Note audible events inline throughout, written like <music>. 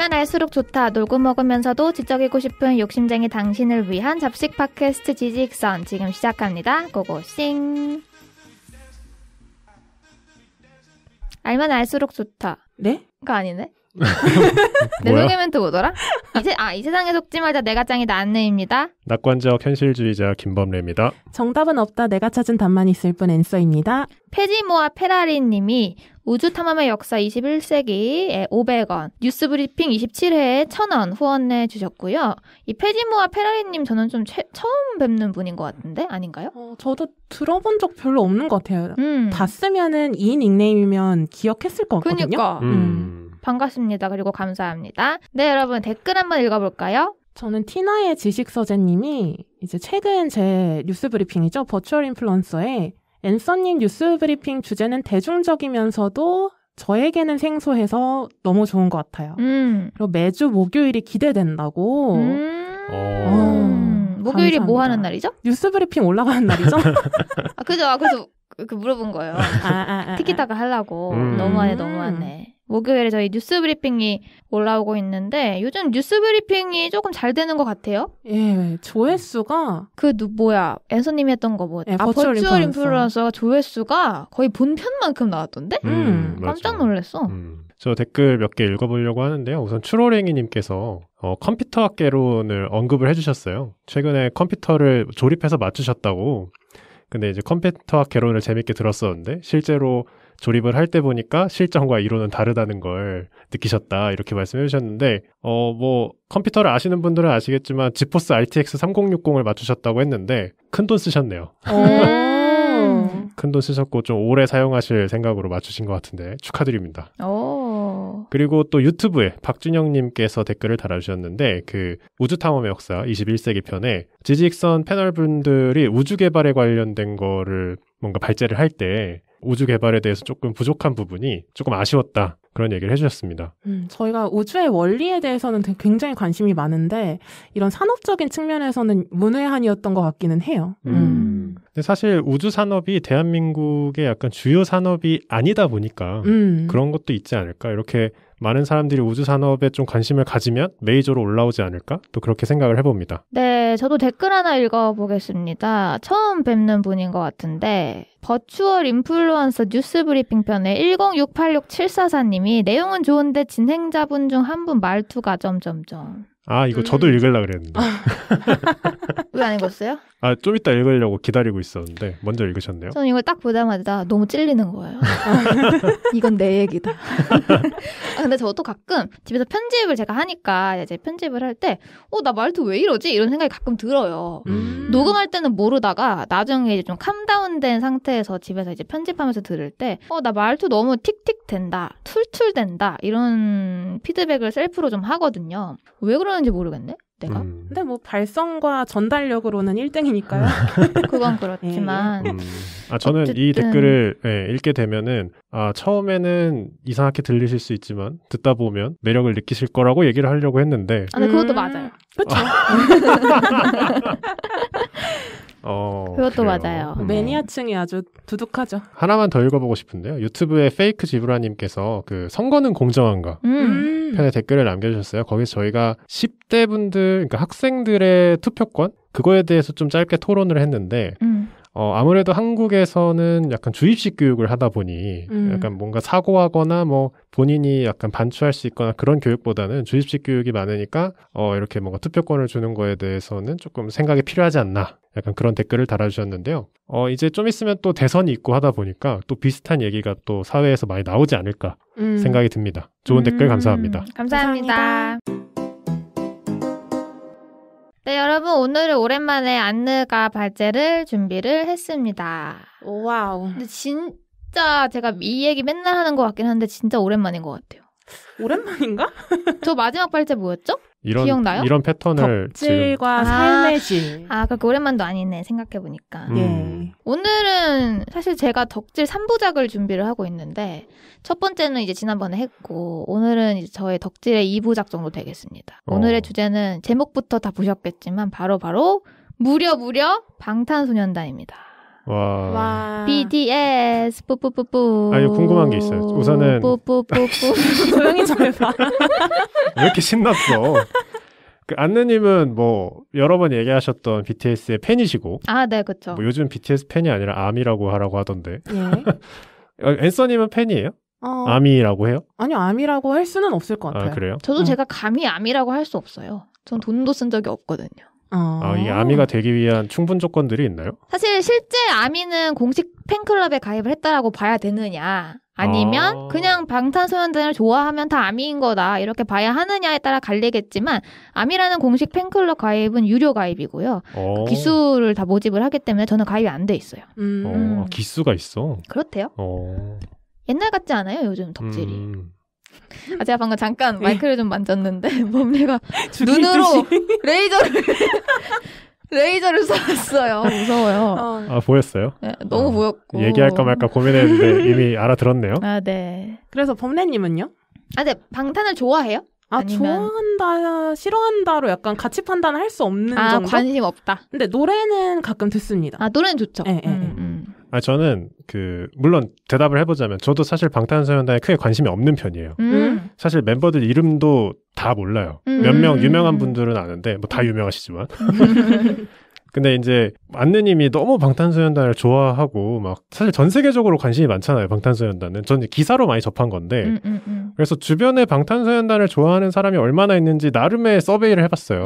알면 알수록 좋다. 놀고 먹으면서도 지적이고 싶은 욕심쟁이 당신을 위한 잡식 팟캐스트 지직선 지금 시작합니다. 고고싱. 알면 알수록 좋다. 네? 그거 아니네. 내 소개 멘트 뭐더라? 이, 제 아, 이 세상에 속지 말자 내가 짱이다 안내입니다. 낙관적 현실주의자 김범래입니다. 정답은 없다 내가 찾은 답만 있을 뿐엔서입니다 페지모아 페라리 님이 우주 탐험의 역사 21세기에 500원, 뉴스 브리핑 27회에 1000원 후원해 주셨고요. 이 페지모아 페라리 님 저는 좀 최, 처음 뵙는 분인 것 같은데 아닌가요? 어, 저도 들어본 적 별로 없는 것 같아요. 음. 다 쓰면은 이 닉네임이면 기억했을 것 같거든요. 그러니까. 음. 음. 반갑습니다. 그리고 감사합니다. 네, 여러분 댓글 한번 읽어볼까요? 저는 티나의 지식서재님이 이제 최근 제 뉴스브리핑이죠. 버추얼 인플루언서에 앤서님 뉴스브리핑 주제는 대중적이면서도 저에게는 생소해서 너무 좋은 것 같아요. 음. 그리고 매주 목요일이 기대된다고. 음. 오. 어. 오. 음. 목요일이 감사합니다. 뭐 하는 날이죠? 뉴스브리핑 올라가는 날이죠? <laughs> 아, 그죠. 아, 그래서 그 물어본 거예요. 아, 아, 아, 아, 티키타카 하려고. 음. 너무하네, 너무하네. 음. 목요일에 저희 뉴스 브리핑이 올라오고 있는데 요즘 뉴스 브리핑이 조금 잘 되는 것 같아요. 예, 조회수가 그 누, 뭐야 앤서님이 했던 거 뭐? 예, 아 버추얼 인플루언서. 인플루언서가 조회수가 거의 본편만큼 나왔던데? 음, 음 깜짝 놀랐어. 음. 저 댓글 몇 개 읽어보려고 하는데요. 우선 추로랭이님께서 어, 컴퓨터 학개론을 언급을 해주셨어요. 최근에 컴퓨터를 조립해서 맞추셨다고. 근데 이제 컴퓨터 학개론을 재밌게 들었었는데 실제로 조립을 할 때 보니까 실전과 이론은 다르다는 걸 느끼셨다 이렇게 말씀해 주셨는데 어 뭐 컴퓨터를 아시는 분들은 아시겠지만 지포스 RTX 3060을 맞추셨다고 했는데 큰 돈 쓰셨네요. 음. 큰돈 쓰셨고 좀 오래 사용하실 생각으로 맞추신 것 같은데 축하드립니다. 그리고 또 유튜브에 박준영님께서 댓글을 달아주셨는데 그 우주탐험의 역사 21세기 편에 지직선 패널 분들이 우주 개발에 관련된 거를 뭔가 발제를 할때 우주 개발에 대해서 조금 부족한 부분이 조금 아쉬웠다. 그런 얘기를 해주셨습니다. 음, 저희가 우주의 원리에 대해서는 굉장히 관심이 많은데 이런 산업적인 측면에서는 문외한이었던 것 같기는 해요. 음. 음. 근데 사실 우주 산업이 대한민국의 약간 주요 산업이 아니다 보니까 음. 그런 것도 있지 않을까 이렇게 많은 사람들이 우주 산업에 좀 관심을 가지면 메이저로 올라오지 않을까 또 그렇게 생각을 해봅니다. 네, 저도 댓글 하나 읽어보겠습니다. 처음 뵙는 분인 것 같은데 버추얼 인플루언서 뉴스 브리핑 편에 1 0 6 8 6 4 4님이 내용은 좋은데 진행자분 중 한 분 말투가 점점점. 아, 이거 음. 저도 읽으려 그랬는데. <laughs> 왜 안 읽었어요? 아, 좀 이따 읽으려고 기다리고 있었는데, 먼저 읽으셨네요? 저는 이걸 딱 보자마자 너무 찔리는 거예요. <laughs> 이건 내 얘기다. <laughs> 아, 근데 저도 가끔 집에서 편집을 제가 하니까, 이제 편집을 할 때, 어, 나 말투 왜 이러지? 이런 생각이 가끔 들어요. 음. 녹음할 때는 모르다가, 나중에 이제 좀 캄다운된 상태에서 집에서 이제 편집하면서 들을 때, 어, 나 말투 너무 틱틱 된다, 툴툴 된다, 이런 피드백을 셀프로 좀 하거든요. 왜 그런 하는지 모르겠네. 내가. 음. 근데 뭐 발성과 전달력으로는 1등이니까요. 음. <laughs> 그건 그렇지만. 예, 예. 음. 아 저는 어쨌든. 이 댓글을 예, 읽게 되면은 아 처음에는 이상하게 들리실 수 있지만 듣다 보면 매력을 느끼실 거라고 얘기를 하려고 했는데. 아, 근데 그것도 음. 맞아요. 그렇죠. <laughs> 어, 그것도 그래요. 맞아요. 음. 매니아층이 아주 두둑하죠. 하나만 더 읽어보고 싶은데요. 유튜브에 페이크 지브라님께서 그 선거는 공정한가? 음. 음. 음. 편에 댓글을 남겨주셨어요. 거기서 저희가 10대 분들, 그러니까 학생들의 투표권 그거에 대해서 좀 짧게 토론을 했는데 음. 어, 아무래도 한국에서는 약간 주입식 교육을 하다 보니 음. 약간 뭔가 사고하거나 뭐 본인이 약간 반추할 수 있거나 그런 교육보다는 주입식 교육이 많으니까 어, 이렇게 뭔가 투표권을 주는 거에 대해서는 조금 생각이 필요하지 않나 약간 그런 댓글을 달아주셨는데요. 어, 이제 좀 있으면 또 대선이 있고 하다 보니까 또 비슷한 얘기가 또 사회에서 많이 나오지 않을까 음. 생각이 듭니다. 좋은 음. 댓글 감사합니다. 감사합니다. 감사합니다. 네, 여러분 오늘은 오랜만에 안느가 발제를 준비를 했습니다. 오, 와우. 근데 진짜 제가 이 얘기 맨날 하는 것 같긴 한데 진짜 오랜만인 것 같아요. 오랜만인가? 저 마지막 발제 뭐였죠? 이런 기억나요? 이런 패턴을 질과 삶의 아, 질. 아, 그렇게 오랜만도 아니네 생각해 보니까. 음. 예. 오늘은 사실 제가 덕질 3부작을 준비를 하고 있는데 첫 번째는 이제 지난번에 했고 오늘은 저의 덕질의 2부작 정도 되겠습니다. 어. 오늘의 주제는 제목부터 다 보셨겠지만 바로 바로 무려 무려 방탄소년단입니다. 와. 와. BTS 뿌뿌뿌뿌. 아니 궁금한 게 있어요. 우선은 뿌뿌뿌뿌. <laughs> 조용히 잘 봐. 왜 이렇게 신났어? 그 안느님은 뭐 여러 번 얘기하셨던 BTS의 팬이시고. 아, 네, 그렇죠. 뭐 요즘 BTS 팬이 아니라 아미라고 하라고 하던데. 예. <laughs> 어, 앤서님은 팬이에요? 어... 아미라고 해요? 아니요, 아미라고 할 수는 없을 것 아, 같아요. 아, 그래요? 저도 어. 제가 감히 아미라고 할 수 없어요. 전 돈도 쓴 적이 없거든요. 어. 아, 이 아미가 되기 위한 충분 조건들이 있나요? 사실 실제 아미는 공식 팬클럽에 가입을 했다라고 봐야 되느냐, 아니면 아... 그냥 방탄소년단을 좋아하면 다 아미인 거다 이렇게 봐야 하느냐에 따라 갈리겠지만 아미라는 공식 팬클럽 가입은 유료 가입이고요. 어... 그 기수를 다 모집을 하기 때문에 저는 가입이 안 돼 있어요. 어, 음... 어, 기수가 있어. 그렇대요. 어. 옛날 같지 않아요? 요즘 덕질이. 음... 아, 제가 방금 잠깐 예. 마이크를 좀 만졌는데 범리가 <laughs> <laughs> 눈으로 레이저를 <laughs> 레이저를 쐈어요. 무서워요. 어. 아 보였어요? 네, 너무 어, 보였고 얘기할까 말까 고민했는데 이미 알아들었네요. 아 네. 그래서 범례님은요? 아 네. 방탄을 좋아해요? 아 아니면... 좋아한다, 싫어한다로 약간 가치 판단을 할 수 없는 아, 정도. 관심 없다. 근데 노래는 가끔 듣습니다. 아 노래는 좋죠. 네, 음. 음, 음. 아 저는 그 물론 대답을 해보자면 저도 사실 방탄소년단에 크게 관심이 없는 편이에요. 음. 음. 사실 멤버들 이름도 다 몰라요. 음. 몇명 음. 유명한 분들은 아는데 뭐다 음. 유명하시지만. <laughs> 근데 이제 안느님이 너무 방탄소년단을 좋아하고 막 사실 전 세계적으로 관심이 많잖아요. 방탄소년단은 저는 기사로 많이 접한 건데 그래서 주변에 방탄소년단을 좋아하는 사람이 얼마나 있는지 나름의 서베이를 해봤어요.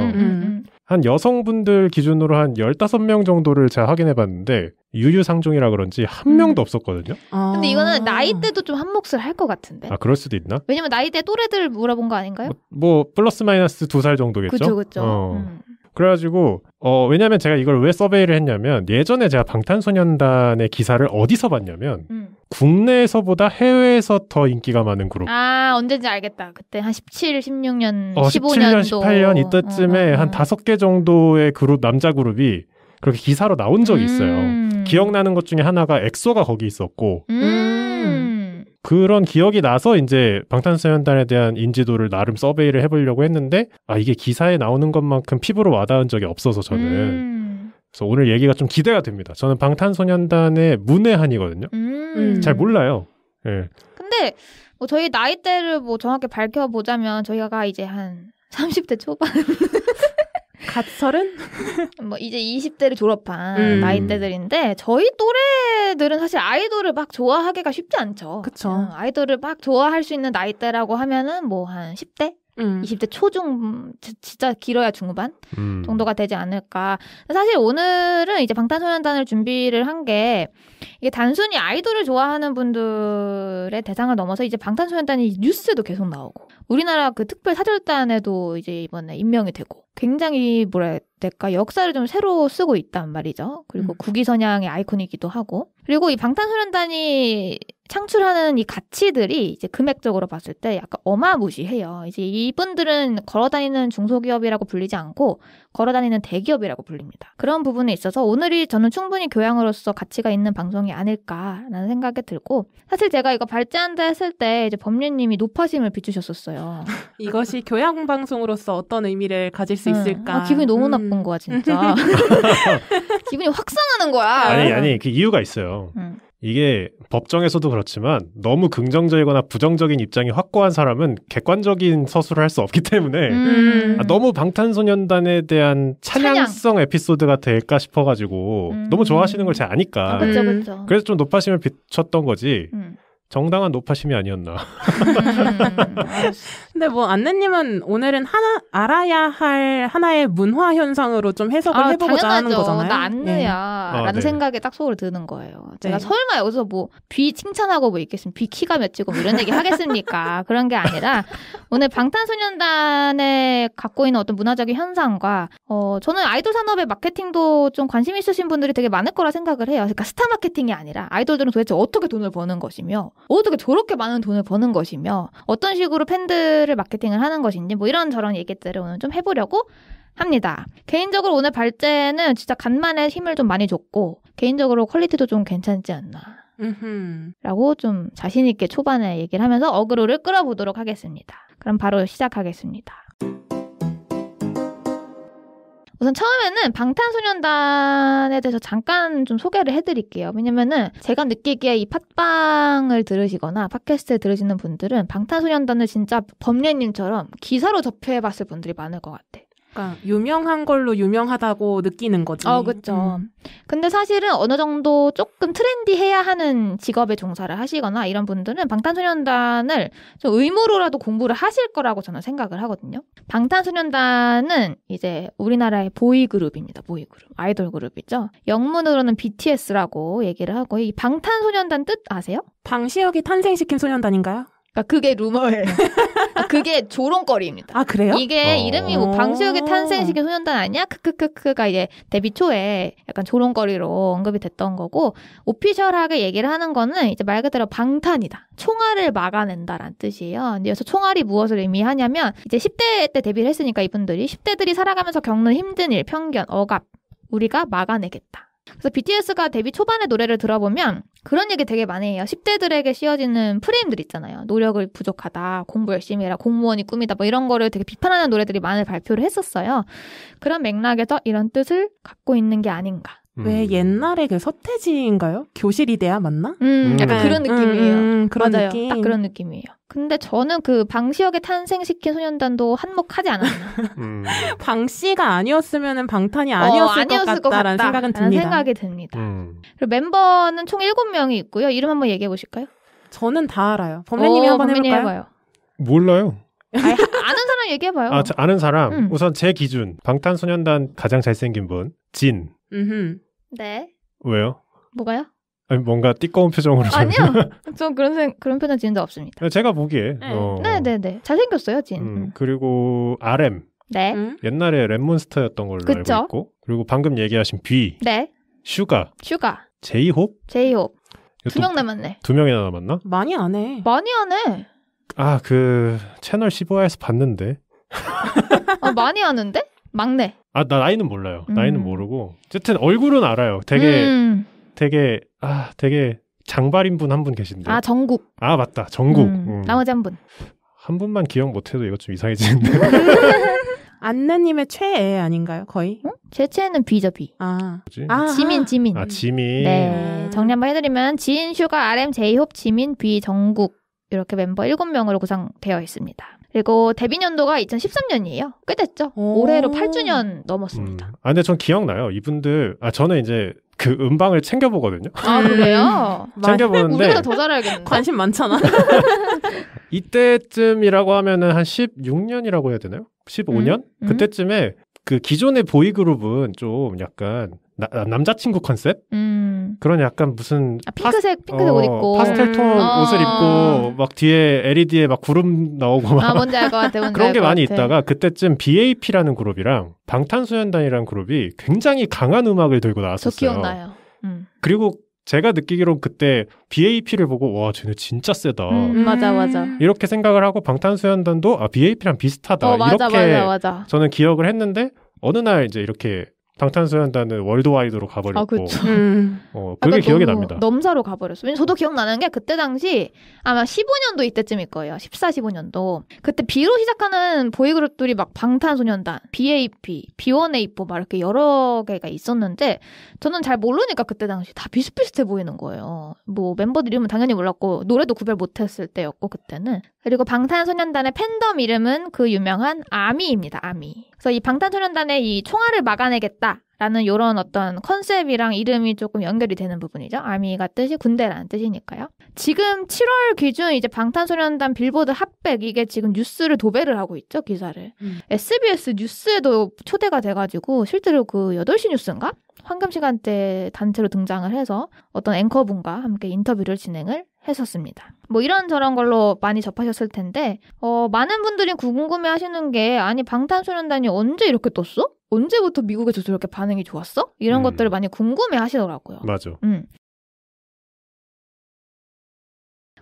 한 여성분들 기준으로 한 15명 정도를 제가 확인해 봤는데 유유상종이라 그런지 한 음. 명도 없었거든요. 아. 근데 이거는 나이대도 좀한 몫을 할 것 같은데. 아, 그럴 수도 있나? 왜냐면 나이대 또래들 물어본 거 아닌가요? 뭐, 뭐 플러스 마이너스 두 살 정도겠죠. 그죠그죠 어. 음. 그래가지고 어 왜냐면 제가 이걸 왜 서베이를 했냐면 예전에 제가 방탄소년단의 기사를 어디서 봤냐면 음. 국내에서보다 해외에서 더 인기가 많은 그룹. 아 언제인지 알겠다. 그때 한 17, 16년, 어, 15년, 17년, 18년 이때쯤에 어, 어, 어, 한 다섯 개 정도의 그룹 남자 그룹이 그렇게 기사로 나온 적이 있어요. 음. 기억나는 것 중에 하나가 엑소가 거기 있었고. 음. 그런 기억이 나서 이제 방탄소년단에 대한 인지도를 나름 서베이를 해보려고 했는데 아 이게 기사에 나오는 것만큼 피부로 와닿은 적이 없어서 저는 음. 그래서 오늘 얘기가 좀 기대가 됩니다. 저는 방탄소년단의 문외한이거든요. 음. 잘 몰라요. 예. 네. 근데 뭐 저희 나이대를 뭐 정확히 밝혀보자면 저희가 이제 한 30대 초반 갓 서른? <laughs> 뭐 이제 20대를 졸업한 음. 나이대들인데 저희 또래들은 사실 아이돌을 막 좋아하기가 쉽지 않죠. 그쵸. 어, 아이돌을 막 좋아할 수 있는 나이대라고 하면은 뭐 한 10대? 음. 20대 초중 진짜 길어야 중후반 음. 정도가 되지 않을까. 사실 오늘은 이제 방탄소년단을 준비를 한 게 이게 단순히 아이돌을 좋아하는 분들의 대상을 넘어서 이제 방탄소년단이 뉴스에도 계속 나오고 우리나라 그 특별 사절단에도 이제 이번에 임명이 되고 굉장히 뭐라 때까 역사를 좀 새로 쓰고 있단 말이죠. 그리고 음. 국위선양의 아이콘이기도 하고. 그리고 이 방탄소년단이 창출하는 이 가치들이 이제 금액적으로 봤을 때 약간 어마무시해요. 이제 이분들은 걸어다니는 중소기업이라고 불리지 않고 걸어다니는 대기업이라고 불립니다. 그런 부분에 있어서 오늘이 저는 충분히 교양으로서 가치가 있는 방송이 아닐까라는 생각이 들고 사실 제가 이거 발제한다 했을 때 이제 법률님이 높아심을 비추셨었어요. <laughs> 이것이 교양 방송으로서 어떤 의미를 가질 수 네. 있을까? 음. 아, 기분이 너무 음. 나 예쁜 거야 진짜. <laughs> <laughs> 기분이 확 상하는 거야. 아니 아니 그 이유가 있어요. 음. 이게 법정에서도 그렇지만 너무 긍정적이거나 부정적인 입장이 확고한 사람은 객관적인 서술을 할 수 없기 때문에 음. 음. 아, 너무 방탄소년단에 대한 찬양성 찬양. 에피소드가 될까 싶어가지고 음. 너무 좋아하시는 걸 잘 아니까 아, 그쵸, 그쵸. 음. 그래서 좀 높아심을 비쳤던 거지 음. 정당한 높아심이 아니었나. 음, <laughs> 근데 뭐 안내님은 오늘은 하나 알아야 할 하나의 문화 현상으로 좀 해석을 아, 해보고자 하는 거잖아요. 나 안내야라는 예. 네. 아, 네. 생각에 딱 속으로 드는 거예요. 제가 네. 설마 여기서 뭐 비 칭찬하고 뭐 있겠습니까? 비 키가 몇지고 뭐 이런 얘기 하겠습니까? <laughs> 그런 게 아니라 오늘 방탄소년단에 갖고 있는 어떤 문화적인 현상과 어 저는 아이돌 산업의 마케팅도 좀 관심 있으신 분들이 되게 많을 거라 생각을 해요. 그러니까 스타 마케팅이 아니라 아이돌들은 도대체 어떻게 돈을 버는 것이며 어떻게 저렇게 많은 돈을 버는 것이며 어떤 식으로 팬들을 어디를 마케팅을 하는 것인지 뭐 이런저런 얘기들을 오늘 좀 해보려고 합니다. 개인적으로 오늘 발제는 진짜 간만에 힘을 좀 많이 줬고 개인적으로 퀄리티도 좀 괜찮지 않나. 라고 좀 자신있게 초반에 얘기를 하면서 어그로를 끌어보도록 하겠습니다. 그럼 바로 시작하겠습니다. 우선 처음에는 방탄소년단에 대해서 잠깐 좀 소개를 해드릴게요. 왜냐면은 제가 느끼기에 이 팟빵을 들으시거나 팟캐스트를 들으시는 분들은 방탄소년단을 진짜 범례님처럼 기사로 접해봤을 분들이 많을 것 같아. 그러니까 유명한 걸로 유명하다고 느끼는 거지. 어, 그렇죠. 음. 근데 사실은 어느 정도 조금 트렌디해야 하는 직업에 종사를 하시거나 이런 분들은 방탄소년단을 좀 의무로라도 공부를 하실 거라고 저는 생각을 하거든요. 방탄소년단은 이제 우리나라의 보이 그룹입니다. 보이 그룹, 아이돌 그룹이죠. 영문으로는 BTS라고 얘기를 하고 이 방탄소년단 뜻 아세요? 방시혁이 탄생시킨 소년단인가요? 그러니까 그게 루머예요. <laughs> 아, 그게 조롱거리입니다. 아 그래요? 이게 어... 이름이 뭐 방수혁의 어. 탄생시킨 소년단 아니야? 크크크크가 이제 데뷔 초에 약간 조롱거리로 언급이 됐던 거고 오피셜하게 얘기를 하는 거는 이제 말 그대로 방탄이다. 총알을 막아낸다라는 뜻이에요. 그래서 총알이 무엇을 의미하냐면 이제 10대 때 데뷔를 했으니까 이분들이 10대들이 살아가면서 겪는 힘든 일, 편견, 억압 우리가 막아내겠다. 그래서 BTS가 데뷔 초반의 노래를 들어보면 그런 얘기 되게 많이 해요. 10대들에게 씌워지는 프레임들 있잖아요. 노력을 부족하다, 공부 열심히 해라, 공무원이 꿈이다, 뭐 이런 거를 되게 비판하는 노래들이 많이 발표를 했었어요. 그런 맥락에서 이런 뜻을 갖고 있는 게 아닌가. 음. 왜 옛날에 그 서태지인가요? 교실이돼야 맞나? 음, 약간 음, 네. 그런 음, 느낌이에요. 음, 음, 그런 맞아요. 느낌. 딱 그런 느낌이에요. 근데 저는 그 방시혁의 탄생시킨 소년단도 한몫하지 않았나. <laughs> 음. 방 씨가 아니었으면 방탄이 아니었을, 어, 아니었을 것, 같다라는 것 생각은 듭니다. 생각이 듭니다. 그리고 멤버는 총 7명이 있고요. 이름 한번 얘기해 보실까요? 저는 다 알아요. 어, 범례님이 한번 해볼까요? 몰라요. 아니, 아는 사람 얘기해봐요. 아, 아는 사람. 우선 제 기준 방탄소년단 가장 잘생긴 분 진. 음. 네. 왜요? 뭐가요? 아니 뭔가 띠꺼운 표정으로 아니요 <laughs> 전 그런 생, 그런 표정 지은 적 없습니다 네, 제가 보기에 네. 어. 네네네 잘생겼어요 진 음, 음. 그리고 RM 네 음? 옛날에 랩몬스터였던 걸로 그쵸? 알고 있고 그리고 방금 얘기하신 B 네 슈가 슈가 제이홉 제이홉 두 명 남았네 두 명이나 남았나 많이 안해 많이 안해 아그 채널 15에서 봤는데 어, 많이 하는데 막내 아, 나 나이는 몰라요. 음. 나이는 모르고. 어쨌든 얼굴은 알아요. 되게, 음. 되게, 아, 되게 장발인 분 한 분 계신데. 아, 정국. 아, 맞다. 정국. 음. 음. 나머지 한 분. 한 분만 기억 못해도 이것 좀 이상해지는데. <laughs> 안나님의 최애 아닌가요? 거의? 응? 어? 제 최애는 B죠, B. 아. 뭐지? 아. 지민, 지민. 아, 지민. 네. 음. 정리 한번 해드리면, 지인, 슈가, RM, 제이홉, 지민, 비, 정국. 이렇게 멤버 7명으로 구성되어 있습니다. 그리고 데뷔 년도가 2013년이에요. 꽤 됐죠. 올해로 8주년 넘었습니다. 음. 아 근데 전 기억나요. 이분들 아 저는 이제 그 음방을 챙겨 보거든요. 아 그래요? 음. 음. 챙겨 보는데 우리가 더 잘알겠네. 관심 많잖아. <laughs> 이때쯤이라고 하면은 한 16년이라고 해야 되나요? 15년? 음. 음? 그때쯤에 그 기존의 보이그룹은 좀 약간 나, 아, 남자친구 컨셉? 음. 그런 약간 무슨 아, 핑크색 파, 핑크색 어, 옷 입고 파스텔 톤 음. 옷을 어. 입고 막 뒤에 LED에 막 구름 나오고 아, 막 아, <laughs> 뭔지 알 것 같아. 그런 게 많이 같아. 있다가 그때쯤 BAP라는 그룹이랑 방탄소년단이라는 그룹이 굉장히 강한 음악을 들고 나왔었어요. 저 기억나요. 음. 그리고 제가 느끼기로 그때 BAP를 보고 와 쟤네 진짜 세다. 음, 음, 맞아 맞아. 이렇게 생각을 하고 방탄소년단도 아 BAP랑 비슷하다. 어, 맞아, 이렇게 맞아, 맞아. 저는 기억을 했는데 어느 날 이제 이렇게 방탄소년단은 월드와이드로 가버렸고 아, 음. 어, 그게 기억이 납니다. 넘사로 가버렸어요. 왜냐 저도 기억나는 게 그때 당시 아마 15년도 이때쯤일 거예요. 14, 15년도. 그때 B로 시작하는 보이그룹들이 막 방탄소년단, BAP, B1A4 막 이렇게 여러 개가 있었는데 저는 잘 모르니까 그때 당시 다 비슷비슷해 보이는 거예요. 뭐 멤버들 이름은 당연히 몰랐고 노래도 구별 못했을 때였고 그때는. 그리고 방탄소년단의 팬덤 이름은 그 유명한 아미입니다. 아미. 그래서 이 방탄소년단의 이 총알을 막아내겠다 있다라는 이런 어떤 컨셉이랑 이름이 조금 연결이 되는 부분이죠. 아미가 뜻이 군대라는 뜻이니까요. 지금 7월 기준 이제 방탄소년단 빌보드 핫백 이게 지금 뉴스를 도배를 하고 있죠 기사를. 음. SBS 뉴스에도 초대가 돼가지고 실제로 그 8시 뉴스인가? 황금 시간대 단체로 등장을 해서 어떤 앵커분과 함께 인터뷰를 진행을 했었습니다. 뭐 이런저런 걸로 많이 접하셨을 텐데 어, 많은 분들이 궁금해 하시는 게 아니 방탄소년단이 언제 이렇게 떴어? 언제부터 미국에서 저렇게 반응이 좋았어? 이런 음. 것들을 많이 궁금해 하시더라고요. 맞아. 음.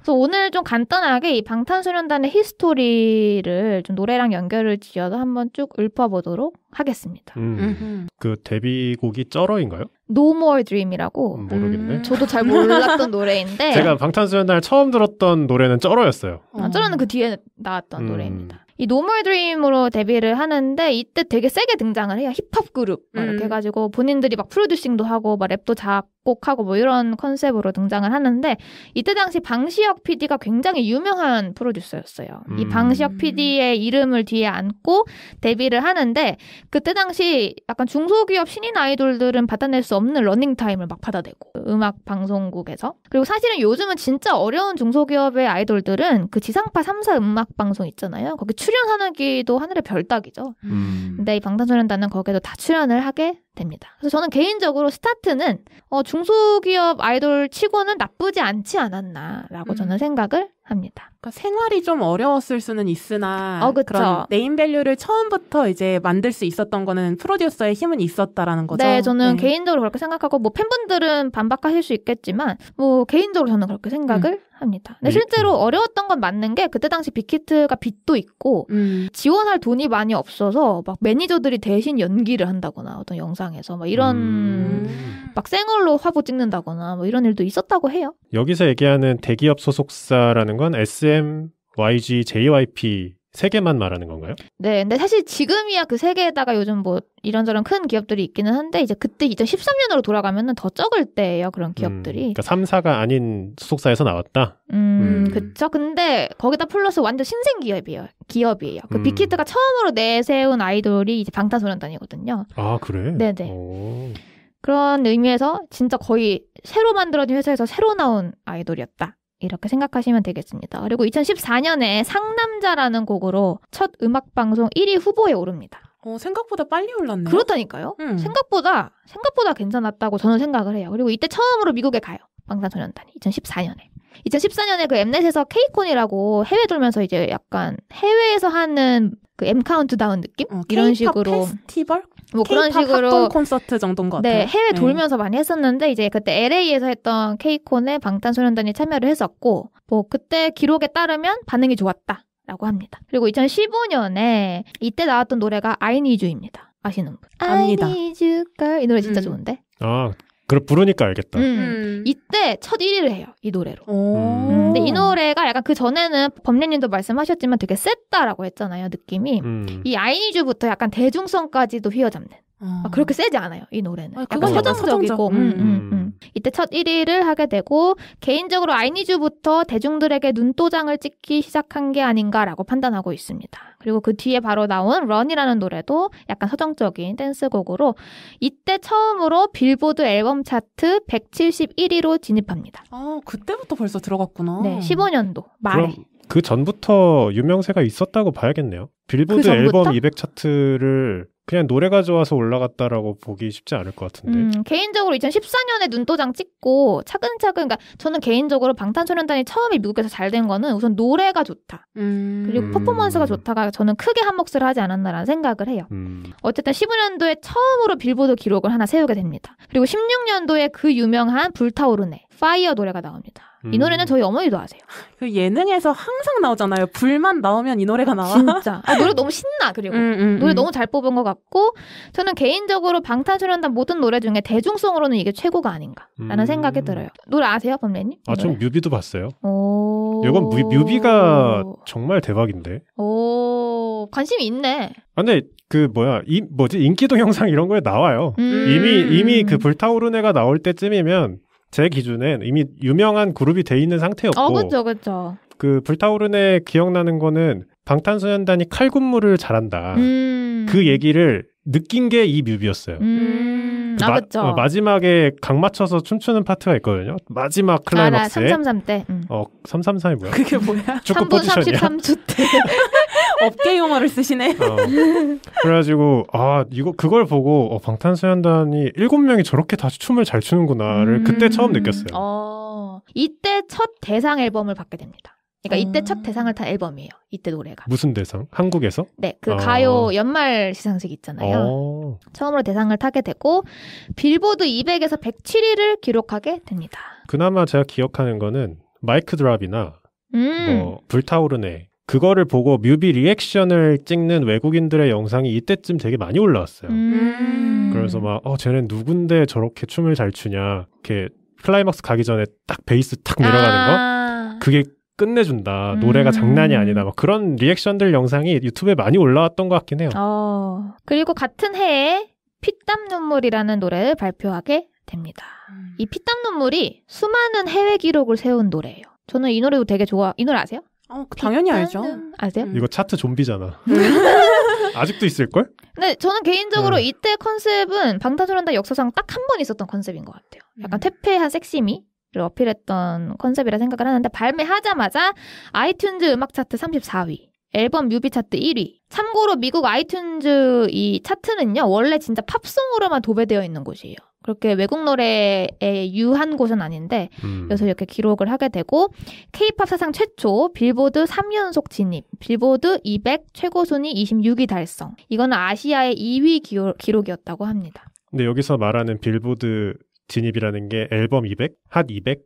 그래서 오늘 좀 간단하게 이 방탄소년단의 히스토리를 좀 노래랑 연결을 지어서 한번 쭉 읊어보도록 하겠습니다. 음. 그 데뷔곡이 쩔어인가요? No More Dream이라고. 음, 모르겠네. 음, 저도 잘 몰랐던 <laughs> 노래인데. 제가 방탄소년단을 처음 들었던 노래는 쩔어였어요. 아, 쩔어는 그 뒤에 나왔던 음. 노래입니다. 이 노멀 드림으로 데뷔를 하는데 이때 되게 세게 등장을 해요. 힙합 그룹 음. 이렇게 해가지고 본인들이 막 프로듀싱도 하고 막 랩도 잡 작곡하고 뭐 이런 컨셉으로 등장을 하는데 이때 당시 방시혁 PD가 굉장히 유명한 프로듀서였어요. 음. 이 방시혁 PD의 이름을 뒤에 안고 데뷔를 하는데 그때 당시 약간 중소기업 신인 아이돌들은 받아낼 수 없는 러닝 타임을 막 받아내고 음악 방송국에서 그리고 사실은 요즘은 진짜 어려운 중소기업의 아이돌들은 그 지상파 3사 음악 방송 있잖아요. 거기 출연하는 기도 하늘의 별따기죠. 음. 근데 이 방탄소년단은 거기에도 다 출연을 하게 됩니다. 그래서 저는 개인적으로 스타트는 어, 중소기업 아이돌 치고는 나쁘지 않지 않았나라고 음. 저는 생각을 합니다. 그러니까 생활이 좀 어려웠을 수는 있으나 어, 그런 네임 밸류를 처음부터 이제 만들 수 있었던 거는 프로듀서의 힘은 있었다라는 거죠. 네, 저는 네. 개인적으로 그렇게 생각하고 뭐 팬분들은 반박하실 수 있겠지만 뭐 개인적으로 저는 그렇게 생각을 음. 합니다. 근데 음. 실제로 어려웠던 건 맞는 게 그때 당시 빅히트가 빚도 있고 음. 지원할 돈이 많이 없어서 막 매니저들이 대신 연기를 한다거나 어떤 영상에서 막 이런 음. 막 생얼로 화보 찍는다거나 뭐 이런 일도 있었다고 해요. 여기서 얘기하는 대기업 소속사라는 건 SM, YG, JYP 세 개만 말하는 건가요? 네, 근데 사실 지금이야 그 세 개에다가 요즘 뭐 이런저런 큰 기업들이 있기는 한데 이제 그때 2013년으로 돌아가면은 더 적을 때예요 그런 음, 기업들이. 음, 그러니까 3사가 아닌 소속사에서 나왔다. 음, 음. 그쵸. 근데 거기다 플러스 완전 신생 기업이에요. 기업이에요. 그 음. 빅히트가 처음으로 내세운 아이돌이 이제 방탄소년단이거든요. 아 그래? 네네. 오. 그런 의미에서 진짜 거의 새로 만들어진 회사에서 새로 나온 아이돌이었다. 이렇게 생각하시면 되겠습니다. 그리고 2014년에 상남자라는 곡으로 첫 음악방송 1위 후보에 오릅니다. 어, 생각보다 빨리 올랐네요. 그렇다니까요. 음. 생각보다, 생각보다 괜찮았다고 저는 생각을 해요. 그리고 이때 처음으로 미국에 가요. 방탄소년단이. 2014년에. 2014년에 그 엠넷에서 케이콘이라고 해외 돌면서 이제 약간 해외에서 하는 그엠 카운트다운 느낌? 어, 이런 식으로. 페스티벌? 뭐 그런 식으로 콘서트 정도인 것 네, 같아요. 네, 해외 돌면서 많이 했었는데 이제 그때 LA에서 했던 케이콘에 방탄소년단이 참여를 했었고 뭐 그때 기록에 따르면 반응이 좋았다. 라고 합니다. 그리고 2015년에 이때 나왔던 노래가 아이니 e 입니다 아시는 분? 아이니다 I 이 노래 진짜 음. 좋은데. 아 그걸 부르니까 알겠다. 음. 음. 이때 첫 1위를 해요. 이 노래로. 음. 근데 이 노래가 약간 그 전에는 범례님도 말씀하셨지만 되게 셌다라고 했잖아요. 느낌이. 음. 이 아이니주부터 약간 대중성까지도 휘어잡는. 아. 아, 그렇게 세지 않아요 이 노래는. 아, 그건 서정적이고 서정적. 음, 음, 음. 음, 음. 이때 첫 1위를 하게 되고 개인적으로 아이니즈부터 대중들에게 눈도장을 찍기 시작한 게 아닌가라고 판단하고 있습니다. 그리고 그 뒤에 바로 나온 런이라는 노래도 약간 서정적인 댄스곡으로 이때 처음으로 빌보드 앨범 차트 171위로 진입합니다. 아 그때부터 벌써 들어갔구나. 네, 15년도 말에. 그 전부터 유명세가 있었다고 봐야겠네요. 빌보드 그 앨범 200 차트를 그냥 노래가 좋아서 올라갔다라고 보기 쉽지 않을 것 같은데. 음, 개인적으로 2014년에 눈도장 찍고 차근차근 그러니까 저는 개인적으로 방탄소년단이 처음에 미국에서 잘 된 거는 우선 노래가 좋다. 음. 그리고 퍼포먼스가 좋다가 저는 크게 한 몫을 하지 않았나라는 생각을 해요. 음. 어쨌든 15년도에 처음으로 빌보드 기록을 하나 세우게 됩니다. 그리고 16년도에 그 유명한 불타오르네 파이어 노래가 나옵니다. 이 노래는 음. 저희 어머니도 아세요. 그 예능에서 항상 나오잖아요. 불만 나오면 이 노래가 나와. 진짜. 아, 노래 너무 신나. 그리고 음, 음, 노래 음. 너무 잘 뽑은 것 같고 저는 개인적으로 방탄소년단 모든 노래 중에 대중성으로는 이게 최고가 아닌가라는 음. 생각이 들어요. 노래 아세요, 범래님? 아, 전 뮤비도 봤어요. 오. 이건 뮤, 뮤비가 정말 대박인데. 오, 관심이 있네. 아, 근데 그 뭐야 이 뭐지 인기 동영상 이런 거에 나와요. 음. 이미 이미 그 불타오르네가 나올 때쯤이면 제 기준엔 이미 유명한 그룹이 돼 있는 상태였고. 어, 그죠, 그죠. 그 불타오르네 기억나는 거는 방탄소년단이 칼군무를 잘한다. 음. 그 얘기를 느낀 게 이 뮤비였어요. 음. 음, 아, 그쵸. 어, 마지막에 각 맞춰서 춤추는 파트가 있거든요. 마지막 아, 클라이막스에. 아, 333 때. 음. 어, 333이 뭐야? 그게 뭐야? 축구 3분 포지션이야? 33초 때. <laughs> 업계 용어를 쓰시네. 어. 그래가지고 아 이거 그걸 보고 어, 방탄소년단이 일곱 명이 저렇게 다시 춤을 잘 추는구나를 음... 그때 처음 음. 느꼈어요. 어, 이때 첫 대상 앨범을 받게 됩니다. 그러니까 이때 첫 음. 대상을 탄 앨범이에요. 이때 노래가. 무슨 대상? 한국에서? 네, 그 아. 가요 연말 시상식 있잖아요. 아. 처음으로 대상을 타게 되고 빌보드 200에서 107위를 기록하게 됩니다. 그나마 제가 기억하는 거는 마이크 드랍이나 음. 뭐 불타오르네 그거를 보고 뮤비 리액션을 찍는 외국인들의 영상이 이때쯤 되게 많이 올라왔어요. 음. 그래서 막 어 쟤는 누군데 저렇게 춤을 잘 추냐 이렇게 클라이막스 가기 전에 딱 베이스 탁 내려가는 아. 거 그게 끝내준다. 노래가 장난이 음. 아니다. 막 그런 리액션들 영상이 유튜브에 많이 올라왔던 것 같긴 해요. 어, 그리고 같은 해에 피땀 눈물이라는 노래를 발표하게 됩니다. 음. 이 피땀 눈물이 수많은 해외 기록을 세운 노래예요. 저는 이 노래도 되게 좋아. 이 노래 아세요? 어, 그 당연히 알죠. 아세요? 음. 이거 차트 좀비잖아. <laughs> 음. 아직도 있을걸? 근데 저는 개인적으로 음. 이때 컨셉은 방탄소년단 역사상 딱 한 번 있었던 컨셉인 것 같아요. 약간 음. 퇴폐한 섹시미? 를 어필했던 컨셉이라 생각을 하는데 발매하자마자 아이튠즈 음악 차트 34위, 앨범 뮤비 차트 1위. 참고로 미국 아이튠즈 이 차트는요 원래 진짜 팝송으로만 도배되어 있는 곳이에요. 그렇게 외국 노래에 유한 곳은 아닌데 음. 여기서 이렇게 기록을 하게 되고 케이팝 사상 최초 빌보드 3연속 진입, 빌보드 200 최고 순위 26위 달성. 이거는 아시아의 2위 기록, 기록이었다고 합니다. 근데 여기서 말하는 빌보드 진입이라는 게 앨범 200, 핫 200,